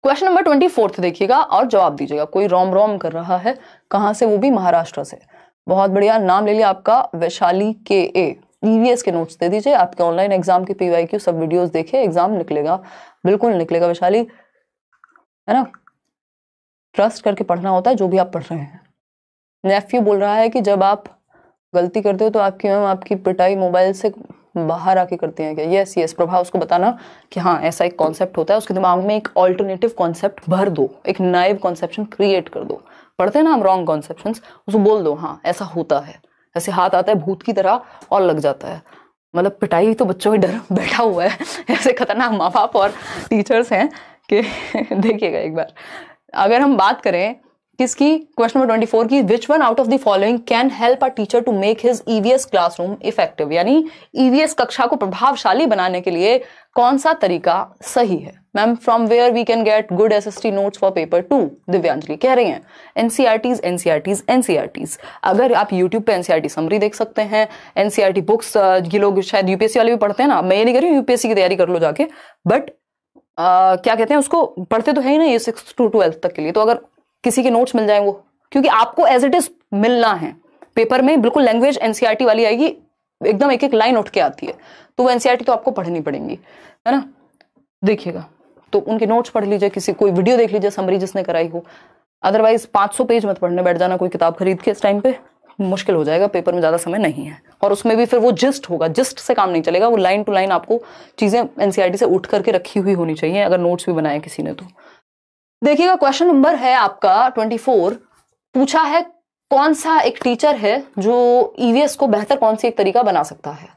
क्वेश्चन नंबर ट्वेंटी फोर्थ देखिएगा और जवाब दीजिएगा कोई रोम रोम कर रहा है कहां से वो भी महाराष्ट्र से बहुत बढ़िया नाम ले लिया आपका वैशाली के ए ईवीएस के नोट्स दे दीजिए आपके ऑनलाइन एग्जाम के पीवाई क्यू सब वीडियोस देखे एग्जाम निकलेगा बिल्कुल निकलेगा वैशाली है ना ट्रस्ट करके पढ़ना होता है जो भी आप पढ़ रहे हैं नेफ्यू बोल रहा है कि जब आप गलती करते हो तो आपकी मैम आपकी पिटाई मोबाइल से बाहर आके करते हैं क्या यस यस प्रभा उसको बताना कि हाँ ऐसा एक कॉन्सेप्ट होता है उसके दिमाग में एक ऑल्टरनेटिव कॉन्सेप्ट भर दो एक नाइव कॉन्सेप्शन क्रिएट कर दो पढ़ते हैं ना हम रॉन्ग कॉन्सेप्शन उसको बोल दो हाँ ऐसा होता है ऐसे हाथ आता है भूत की तरह और लग जाता है मतलब पिटाई तो बच्चों के डर बैठा हुआ है [laughs] ऐसे खतरनाक माँ बाप और टीचर्स हैं कि [laughs] देखिएगा एक बार अगर हम बात करें किसकी क्वेश्चन नंबर 24 की which one out of the following can help a teacher to make his EVS classroom effective यानी ईवीएस e कक्षा को प्रभावशाली बनाने के लिए कौन सा तरीका सही है ma'am from where we can get good एस notes for paper to Divyanjali कह रहे हैं एनसीआरटीज एनसीआरटीज एनसीआरटीज अगर आप यूट्यूब पे एनसीआरटी समरी e देख सकते हैं एनसीआरटी बुक्स e ये लोग शायद यूपीएससी वाले भी पढ़ते हैं ना मैं ये नहीं कर रही हूँ यूपीएससी की तैयारी कर लो जाके बट Uh, क्या कहते हैं उसको पढ़ते तो है ही ना ये सिक्स टू ट्वेल्थ तक के लिए तो अगर किसी के नोट्स मिल जाए वो क्योंकि आपको एज इट इज मिलना है पेपर में बिल्कुल लैंग्वेज एनसीआरटी e वाली आएगी एकदम एक एक लाइन उठ के आती है तो वो एनसीआरटी e तो आपको पढ़नी पड़ेंगी है ना देखिएगा तो उनके नोट्स पढ़ लीजिए किसी कोई वीडियो देख लीजिए समरी जिसने कराई हो अदरवाइज 500 पेज मत पढ़ने बैठ जाना कोई किताब खरीद के इस टाइम पे मुश्किल हो जाएगा पेपर में ज़्यादा समय नहीं है और उसमें भी फिर वो जिस्ट होगा जिस्ट से काम नहीं चलेगा वो लाइन टू लाइन आपको चीज़ें एनसीआरटी e से उठ करके रखी हुई होनी चाहिए अगर नोट्स भी बनाए किसी ने तो देखिएगा क्वेश्चन नंबर है आपका 24 पूछा है कौन सा एक टीचर है जो ईवीएस e को बेहतर कौन सी एक तरीका बना सकता है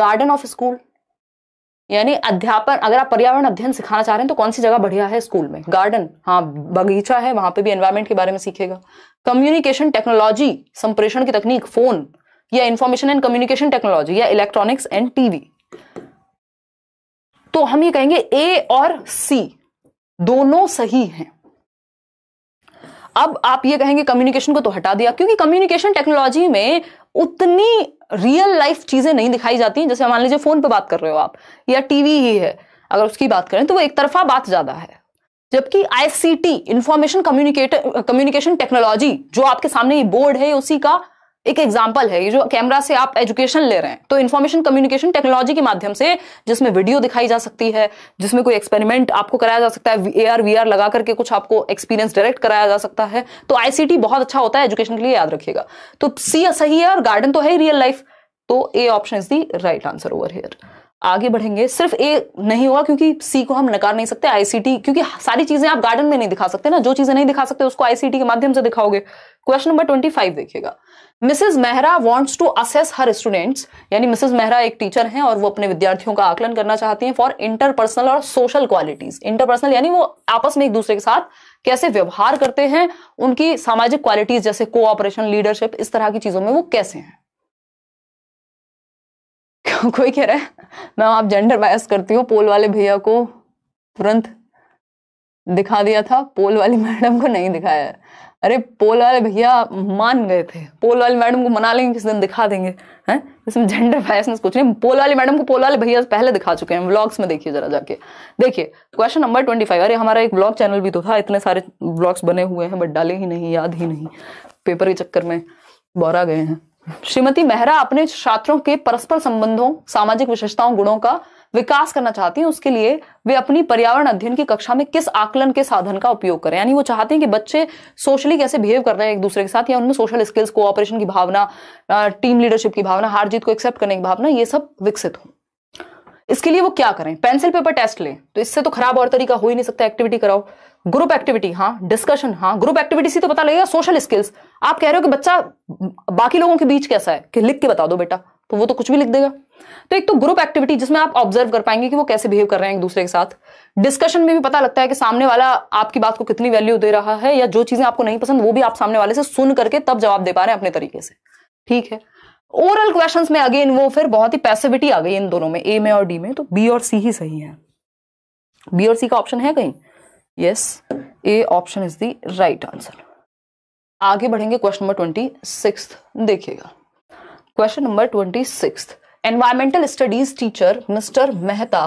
गार्डन ऑफ स्कूल यानी अध्यापन अगर आप पर्यावरण अध्ययन सिखाना चाह रहे हैं तो कौन सी जगह बढ़िया है स्कूल में गार्डन हाँ बगीचा है वहां पे भी एनवायरमेंट के बारे में सीखेगा कम्युनिकेशन टेक्नोलॉजी संप्रेषण की तकनीक फोन या इंफॉर्मेशन एंड कम्युनिकेशन टेक्नोलॉजी या इलेक्ट्रॉनिक्स एंड टीवी तो हम ये कहेंगे ए और सी दोनों सही हैं अब आप ये कहेंगे कम्युनिकेशन को तो हटा दिया क्योंकि कम्युनिकेशन टेक्नोलॉजी में उतनी रियल लाइफ चीजें नहीं दिखाई जाती जैसे मान लीजिए फोन पे बात कर रहे हो आप या टीवी ही है अगर उसकी बात करें तो वो एक तरफा बात ज्यादा है जबकि ICT information communicator communication technology जो आपके सामने ये बोर्ड है उसी का एक एग्जाम्पल है ये जो कैमरा से आप एजुकेशन ले रहे हैं तो इन्फॉर्मेशन कम्युनिकेशन टेक्नोलॉजी के माध्यम से जिसमें वीडियो दिखाई जा सकती है जिसमें कोई एक्सपेरिमेंट आपको कराया जा सकता है ए आर वी लगा करके कुछ आपको एक्सपीरियंस डायरेक्ट कराया जा सकता है तो आईसीटी बहुत अच्छा होता है एजुकेशन के लिए याद रखिएगा तो सी सही है और गार्डन तो है ही रियल लाइफ तो A option is the right answer over here आगे बढ़ेंगे सिर्फ ए नहीं होगा क्योंकि सी को हम नकार नहीं सकते आईसीटी क्योंकि सारी चीजें आप गार्डन में नहीं दिखा सकते ना जो चीजें नहीं दिखा सकते उसको आईसीटी के माध्यम से दिखाओगे क्वेश्चन नंबर ट्वेंटी फाइव देखिएगा Mrs Mehra wants to assess her students यानी मिसेस मेहरा एक टीचर हैं और वो अपने विद्यार्थियों का आकलन करना चाहती हैं फॉर इंटरपर्सनल और सोशल क्वालिटीज इंटरपर्सनल यानी वो आपस में एक दूसरे के साथ कैसे व्यवहार करते हैं उनकी सामाजिक क्वालिटीज जैसे कोऑपरेशन लीडरशिप इस तरह की चीजों में वो कैसे हैं [laughs] कोई कह रहा है मैम आप जेंडर बायस करती हो पोल वाले भैया को तुरंत दिखा दिया था पोल वाली मैडम को नहीं दिखाया अरे पोल वाले भैया मान गए थे पोल वाले मैडम को मना लेंगे किस दिन दिखा देंगे हैं इसमें जेंडर बायसनेस कुछ नहीं पोल वाले मैडम को पोल वाले भैया पहले दिखा चुके हैं व्लॉग्स में देखिए जरा जाके देखिए क्वेश्चन नंबर ट्वेंटी फाइव अरे हमारा एक ब्लॉग चैनल भी तो था इतने सारे ब्लॉग्स बने हुए हैं बट डाले ही नहीं याद ही नहीं पेपर के चक्कर में बोरा गए हैं श्रीमती मेहरा अपने छात्रों के परस्पर संबंधों सामाजिक विशेषताओं गुणों का विकास करना चाहती हैं उसके लिए वे अपनी पर्यावरण अध्ययन की कक्षा में किस आकलन के साधन का उपयोग करें यानी वो चाहते हैं कि बच्चे सोशली कैसे बिहेव कर रहे हैं एक दूसरे के साथ या उनमें सोशल स्किल्स कोऑपरेशन की भावना टीम लीडरशिप की भावना हार जीत को एक्सेप्ट करने की भावना ये सब विकसित हो इसके लिए वो क्या करें पेंसिल पेपर टेस्ट लें तो इससे तो खराब और तरीका हो ही नहीं सकता एक्टिविटी कराओ ग्रुप एक्टिविटी हाँ डिस्कशन हाँ ग्रुप एक्टिविटी से तो पता लगेगा सोशल स्किल्स आप कह रहे हो कि बच्चा बाकी लोगों के बीच कैसा है कि लिख के बता दो बेटा तो वो तो कुछ भी लिख देगा तो एक तो ग्रुप एक्टिविटी जिसमें आप ऑब्जर्व कर पाएंगे कि वो कैसे बिहेव कर रहे हैं एक दूसरे के साथ डिस्कशन में भी पता लगता है कि सामने वाला आपकी बात को कितनी वैल्यू दे रहा है या जो चीजें आपको नहीं पसंद वो भी आप सामने वाले से सुन करके तब जवाब दे पा रहे हैं अपने तरीके से ठीक है ओरल क्वेश्चन में अगेन वो फिर बहुत ही पैसिविटी आ गई इन दोनों में ए में और डी में तो बी और सी ही सही है बी और सी का ऑप्शन है कहीं yes A option is the right answer आगे बढ़ेंगे क्वेश्चन नंबर ट्वेंटी सिक्स देखिएगा number twenty six environmental studies teacher Mr Mehta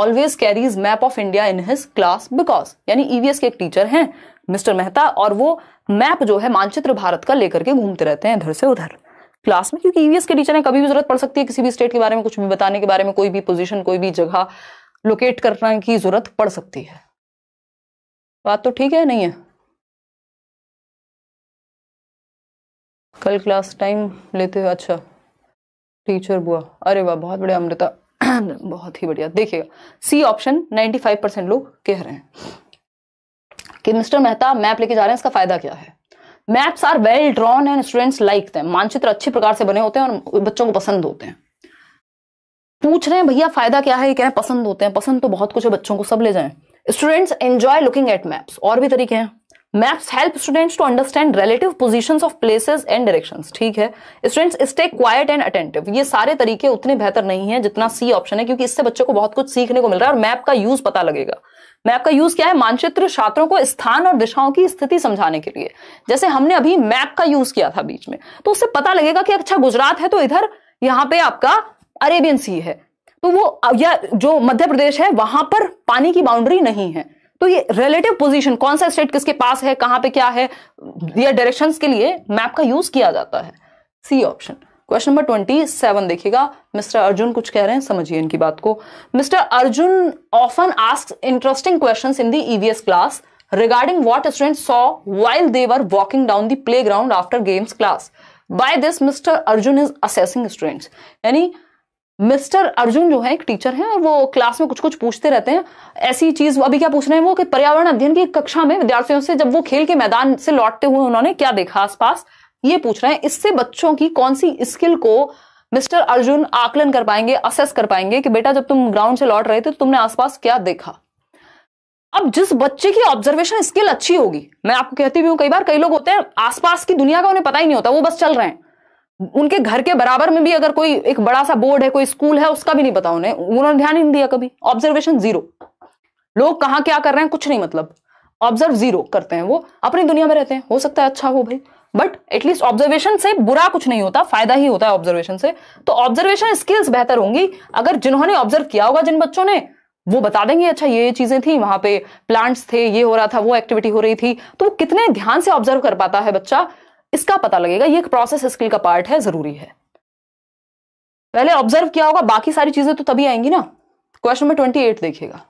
always carries map of India in his class because यानी ईवीएस e के एक टीचर हैं mister Mehta और वो map जो है मानचित्र भारत का लेकर के घूमते रहते हैं इधर से उधर क्लास में क्योंकि ईवीएस e के टीचर ने कभी भी जरूरत पड़ सकती है किसी भी स्टेट के बारे में कुछ भी बताने के बारे में कोई भी पोजिशन कोई भी जगह लोकेट करने की जरूरत पड़ सकती है बात तो ठीक है नहीं है कल क्लास टाइम लेते हुए अच्छा टीचर बुआ अरे वाह बहुत बढ़िया अमृता [clears throat] बहुत ही बढ़िया देखिएगा सी ऑप्शन 95 परसेंट लोग कह रहे हैं कि मिस्टर मेहता मैप लेके जा रहे हैं इसका फायदा क्या है maps are well drawn and students like them मानचित्र अच्छे प्रकार से बने होते हैं और बच्चों को पसंद होते हैं पूछ रहे हैं भैया फायदा क्या है ये कह रहे हैं पसंद होते हैं पसंद तो बहुत कुछ है बच्चों को सब ले जाए students enjoy looking at maps और भी तरीके हैं maps help students to understand relative positions of places and directions ठीक है students stay quite and attentive ये सारे तरीके उतने बेहतर नहीं है जितना सी ऑप्शन है क्योंकि इससे बच्चों को बहुत कुछ सीखने को मिल रहा है और मैप का यूज पता लगेगा मैप का यूज क्या है मानचित्र छात्रों को स्थान और दिशाओं की स्थिति समझाने के लिए जैसे हमने अभी मैप का यूज किया था बीच में तो उससे पता लगेगा कि अच्छा गुजरात है तो इधर यहाँ पे आपका अरेबियन सी है तो वो या जो मध्य प्रदेश है वहां पर पानी की बाउंड्री नहीं है तो ये रिलेटिव पोजीशन कौन सा स्टेट किसके पास है कहां पे क्या है ये डायरेक्शंस के लिए मैप का यूज किया जाता है C option question number twenty seven देखिएगा मिस्टर अर्जुन कुछ कह रहे हैं समझिए इनकी बात को Mr Arjun often ask interesting question in the EVS class regarding what student saw while they were walking down down playground after games class by this Mr Arjun is assessing student यानी मिस्टर अर्जुन जो है एक टीचर है और वो class में कुछ कुछ पूछते रहते हैं ऐसी चीज अभी क्या पूछ रहे हैं वो कि पर्यावरण अध्ययन की कक्षा में विद्यार्थियों से जब वो खेल के मैदान से लौटते हुए उन्होंने क्या देखा आसपास ये पूछ रहे हैं इससे बच्चों की कौन सी स्किल को मिस्टर अर्जुन आकलन कर पाएंगे असेस कर पाएंगे कि बेटा जब तुम ग्राउंड से लौट रहे थे तो तुमने आसपास क्या देखा अब जिस बच्चे की ऑब्जर्वेशन स्किल अच्छी होगी मैं आपको कहती भी हूँ कई बार कई लोग होते हैं आसपास की दुनिया का उन्हें पता ही नहीं होता वो बस चल रहे हैं उनके घर के बराबर में भी अगर कोई एक बड़ा सा बोर्ड है कोई स्कूल है उसका भी नहीं पता उन्हें उन्होंने ध्यान ही नहीं दिया कभी ऑब्जर्वेशन जीरो लोग कहा क्या कर रहे हैं कुछ नहीं मतलब ऑब्जर्व जीरो करते हैं वो अपनी दुनिया में रहते हैं हो सकता है अच्छा हो भाई बट एटलीस्ट ऑब्जर्वेशन से बुरा कुछ नहीं होता फायदा ही होता है ऑब्जर्वेशन से तो ऑब्जर्वेशन स्किल्स बेहतर होंगी अगर जिन्होंने ऑब्जर्व किया होगा जिन बच्चों ने वो बता देंगे अच्छा ये चीजें थी वहां पे प्लांट्स थे ये हो रहा था वो एक्टिविटी हो रही थी तो वो कितने ध्यान से ऑब्जर्व कर पाता है बच्चा इसका पता लगेगा ये एक प्रोसेस स्किल का पार्ट है जरूरी है पहले ऑब्जर्व किया होगा बाकी सारी चीजें तो तभी आएंगी ना क्वेश्चन नंबर ट्वेंटी एट देखिएगा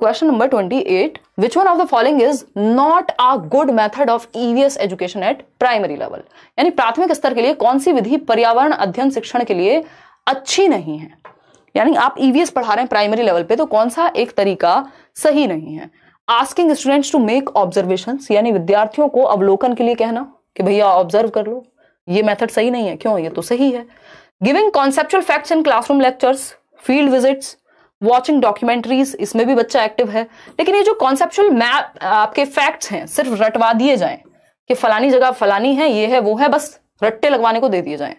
question number twenty eight which one of the following is not a good method of EVS education at primary level यानी प्राथमिक स्तर के लिए कौन सी विधि पर्यावरण अध्ययन शिक्षण के लिए अच्छी नहीं है यानी आप ईवीएस e पढ़ा रहे हैं प्राइमरी लेवल पे तो कौन सा एक तरीका सही नहीं है asking students to make observation यानी विद्यार्थियों को अवलोकन के लिए कहना कि भैया ऑब्जर्व कर लो ये मेथड सही नहीं है क्यों ये तो सही है giving conceptual facts in classroom lectures field visits watching documentaries इसमें भी बच्चा एक्टिव है लेकिन ये जो कॉन्सेप्चुअल मैप आपके फैक्ट्स हैं सिर्फ रटवा दिए जाएं कि फलानी जगह फलानी है ये है वो है बस रट्टे लगवाने को दे दिए जाएं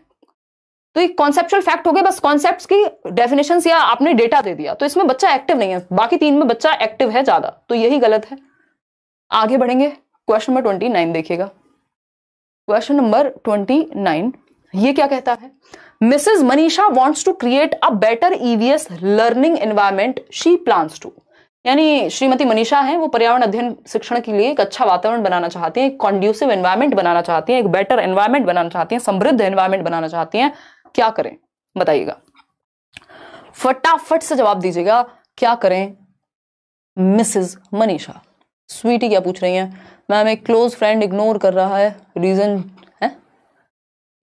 तो एक कॉन्सेप्चुअल फैक्ट हो गए बस कॉन्सेप्ट की डेफिनेशन या आपने डेटा दे दिया तो इसमें बच्चा एक्टिव नहीं है बाकी तीन में बच्चा एक्टिव है ज्यादा तो यही गलत है आगे बढ़ेंगे क्वेश्चन नंबर ट्वेंटी नाइन देखिएगा क्वेश्चन नंबर ट्वेंटी नाइन ये क्या कहता है Mrs Manisha wants to create a better EVS learning environment she plan to यानी श्रीमती मनीषा हैं वो पर्यावरण अध्ययन शिक्षण के लिए एक अच्छा वातावरण बनाना चाहती हैं एक कॉन्ड्यूसिव एनवायरमेंट बनाना चाहती हैं एक बेटर एनवायरमेंट बनाना चाहती हैं समृद्ध एनवायरमेंट बनाना चाहती हैं क्या करें बताइएगा फटाफट से जवाब दीजिएगा क्या करें मिसेस मनीषा स्वीटी क्या पूछ रही है मैम एक क्लोज फ्रेंड इग्नोर कर रहा है रीजन है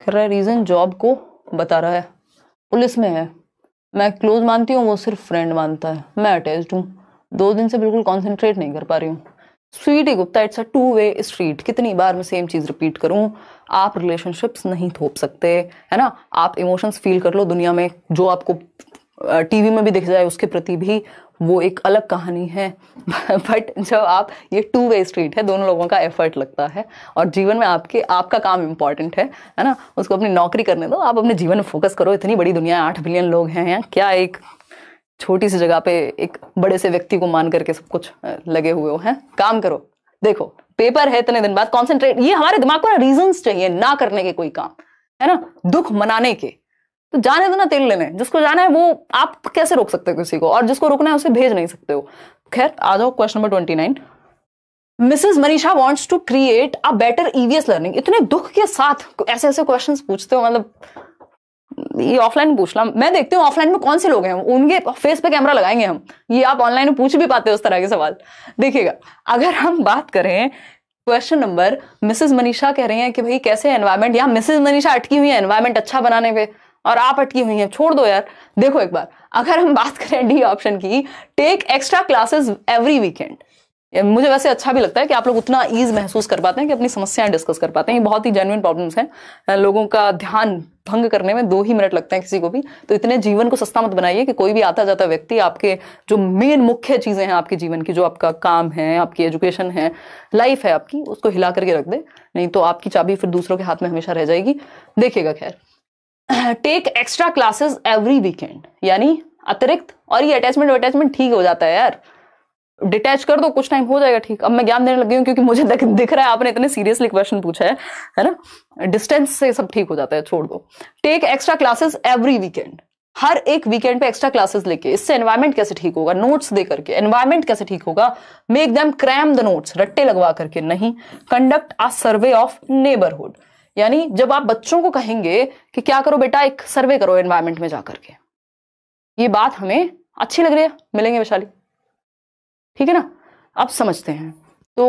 कर रहा है रीजन जॉब को बता रहा है पुलिस में है मैं क्लोज मानती हूँ वो सिर्फ फ्रेंड मानता है मैं अटैच्ड हूँ दो दिन से बिल्कुल कॉन्सेंट्रेट नहीं कर पा रही हूँ Sweety Gupta it's a two way street कितनी बार मैं सेम चीज़ रिपीट करूं आप रिलेशनशिप्स नहीं थोप सकते है ना आप इमोशंस फील कर लो दुनिया में जो आपको टीवी में भी दिख जाए उसके प्रति भी वो एक अलग कहानी है बट [laughs] जब आप ये टू वे स्ट्रीट है दोनों लोगों का एफर्ट लगता है और जीवन में आपके आपका काम इंपॉर्टेंट है है ना उसको अपनी नौकरी करने दो आप अपने जीवन में फोकस करो इतनी बड़ी दुनिया है आठ बिलियन लोग हैं क्या एक छोटी सी जगह पे एक बड़े से व्यक्ति को मान करके सब कुछ लगे हुए हो हैं काम करो देखो पेपर है इतने दिन बाद कॉन्सेंट्रेट ये हमारे दिमाग को ना रीजन चाहिए ना करने के कोई काम है ना दुख मनाने के तो जाने दो ना तेल लेने जिसको जाना है वो आप कैसे रोक सकते हो किसी को और जिसको रोकना है उसे भेज नहीं सकते हो खैर आ जाओ question number twenty nine Mrs Manisha wants to create a better EVS learning इतने दुख के साथ ऐसे ऐसे क्वेश्चन पूछते हो मतलब ये ऑफलाइन पूछ ला मैं देखती हूँ ऑफलाइन में कौन से लोग हैं उनके फेस पे कैमरा लगाएंगे हम ये आप ऑनलाइन में पूछ भी पाते हो उस तरह के सवाल देखिएगा अगर हम बात करें क्वेश्चन नंबर मिसेज मनीषा कह रही हैं कि भाई कैसे एनवायरमेंट या मिसेज मनीषा अटकी हुई है एनवायरमेंट अच्छा बनाने पे और आप अटकी हुई हैं छोड़ दो यार देखो एक बार अगर हम बात करें डी ऑप्शन की take extra classes every weekend मुझे वैसे अच्छा भी लगता है कि आप लोग उतना ईज महसूस कर पाते हैं कि अपनी समस्याएं डिस्कस कर पाते हैं ये बहुत ही जेनुअन प्रॉब्लम्स हैं लोगों का ध्यान भंग करने में दो ही मिनट लगते हैं किसी को भी तो इतने जीवन को सस्ता मत बनाइए कि कोई भी आता जाता व्यक्ति आपके जो मेन मुख्य चीज़ें हैं आपके जीवन की जो आपका काम है आपकी एजुकेशन है लाइफ है आपकी उसको हिला करके रख दे नहीं तो आपकी चाबी फिर दूसरों के हाथ में हमेशा रह जाएगी देखिएगा खैर take extra classes every weekend यानी अतिरिक्त और ये अटैचमेंट अटैचमेंट ठीक हो जाता है यार डिटैच कर दो कुछ टाइम हो जाएगा ठीक अब मैं ज्ञान देने लगी हूँ क्योंकि मुझे दिख रहा है आपने इतने सीरियसली क्वेश्चन पूछा है है ना डिस्टेंस से सब ठीक हो जाता है छोड़ दो take extra classes every weekend हर एक वीकेंड पे एक्स्ट्रा क्लासेस लेके इससे एनवायरमेंट कैसे ठीक होगा नोट्स दे करके एनवायरमेंट कैसे ठीक होगा make them cram the notes रट्टे लगवा करके नहीं conduct a survey of neighbourhood यानी जब आप बच्चों को कहेंगे कि क्या करो बेटा एक सर्वे करो एनवायरमेंट में जाकर के ये बात हमें अच्छी लग रही है मिलेंगे वैशाली ठीक है ना अब समझते हैं तो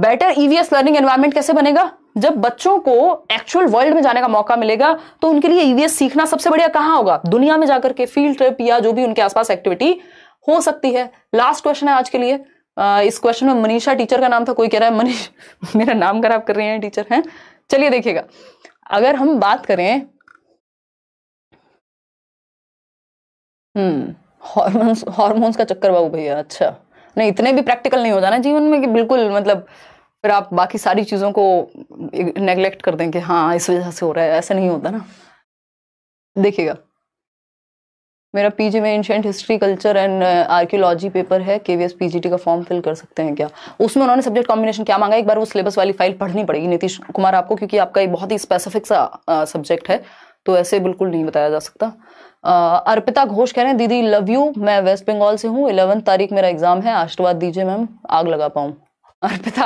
बेटर ईवीएस लर्निंग एनवायरमेंट कैसे बनेगा जब बच्चों को एक्चुअल वर्ल्ड में जाने का मौका मिलेगा तो उनके लिए ईवीएस सीखना सबसे बढ़िया कहां होगा दुनिया में जाकर के फील्ड ट्रिप या जो भी उनके आसपास एक्टिविटी हो सकती है लास्ट क्वेश्चन है आज के लिए आ, इस क्वेश्चन में मनीषा टीचर का नाम था कोई कह रहा है मनीष मेरा नाम खराब कर रहे हैं टीचर हैं चलिए देखिएगा अगर हम बात करें हम्म हॉर्मोन्स हॉर्मोन्स का चक्कर बाबू भैया अच्छा नहीं इतने भी प्रैक्टिकल नहीं हो जाना जीवन में कि बिल्कुल मतलब फिर आप बाकी सारी चीज़ों को नेग्लेक्ट कर दें कि हाँ इस वजह से हो रहा है ऐसा नहीं होता ना देखिएगा मेरा पीजी में ancient history culture and archaeology paper है केवीएस पीजीटी का फॉर्म फिल कर सकते हैं क्या उसमें उन्होंने सब्जेक्ट कॉम्बिनेशन क्या मांगा एक बार वो सिलेबस वाली फाइल पढ़नी पड़ेगी नीतीश कुमार आपको क्योंकि आपका एक बहुत ही स्पेसिफिक सा सब्जेक्ट uh, है तो ऐसे बिल्कुल नहीं बताया जा सकता अर्पिता घोष कह रहे हैं दीदी लव यू मैं वेस्ट बंगाल से हूँ इलेवन तारीख मेरा एग्जाम है आशीर्वाद दीजिए मैम आग लगा पाऊँ अर्पिता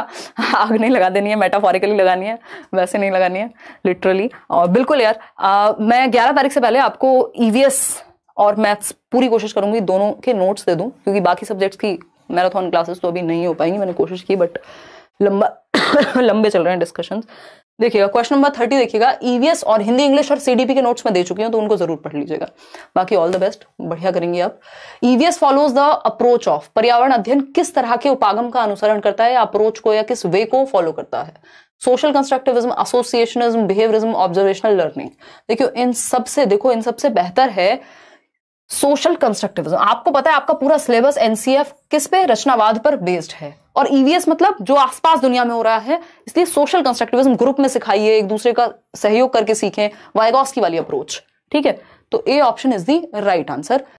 आग नहीं लगा देनी है मेटाफोरिकली लगानी है वैसे नहीं लगानी है लिटरली और बिल्कुल यार आ, मैं ग्यारह तारीख से पहले आपको ईवीएस e और मैथ्स पूरी कोशिश करूंगी दोनों के नोट्स दे दूं क्योंकि बाकी सब्जेक्ट्स की मैराथन क्लासेस तो अभी नहीं हो पाएंगी मैंने कोशिश की बट लंबा [coughs] लंबे चल रहे हैं डिस्कशंस देखिएगा क्वेश्चन नंबर थर्टी देखिएगा ईवीएस e और हिंदी इंग्लिश और सीडीपी के नोट्स में दे चुकी हूँ तो उनको जरूर पढ़ लीजिएगा बाकी ऑल द बेस्ट बढ़िया करेंगे आप EVS follows the approach of पर्यावरण अध्ययन किस तरह के उपागम का अनुसरण करता है अप्रोच को या किस वे को फॉलो करता है social constructivism associationism behaviourism observational learning देखियो इन सबसे देखो इन सबसे बेहतर है सोशल कंस्ट्रक्टिविज्म आपको पता है आपका पूरा सिलेबस एनसीएफ किस पे रचनावाद पर बेस्ड है और ईवीएस e मतलब जो आसपास दुनिया में हो रहा है इसलिए सोशल कंस्ट्रक्टिविज्म ग्रुप में सिखाइए एक दूसरे का सहयोग करके सीखें की वाली अप्रोच ठीक है तो A option is the right answer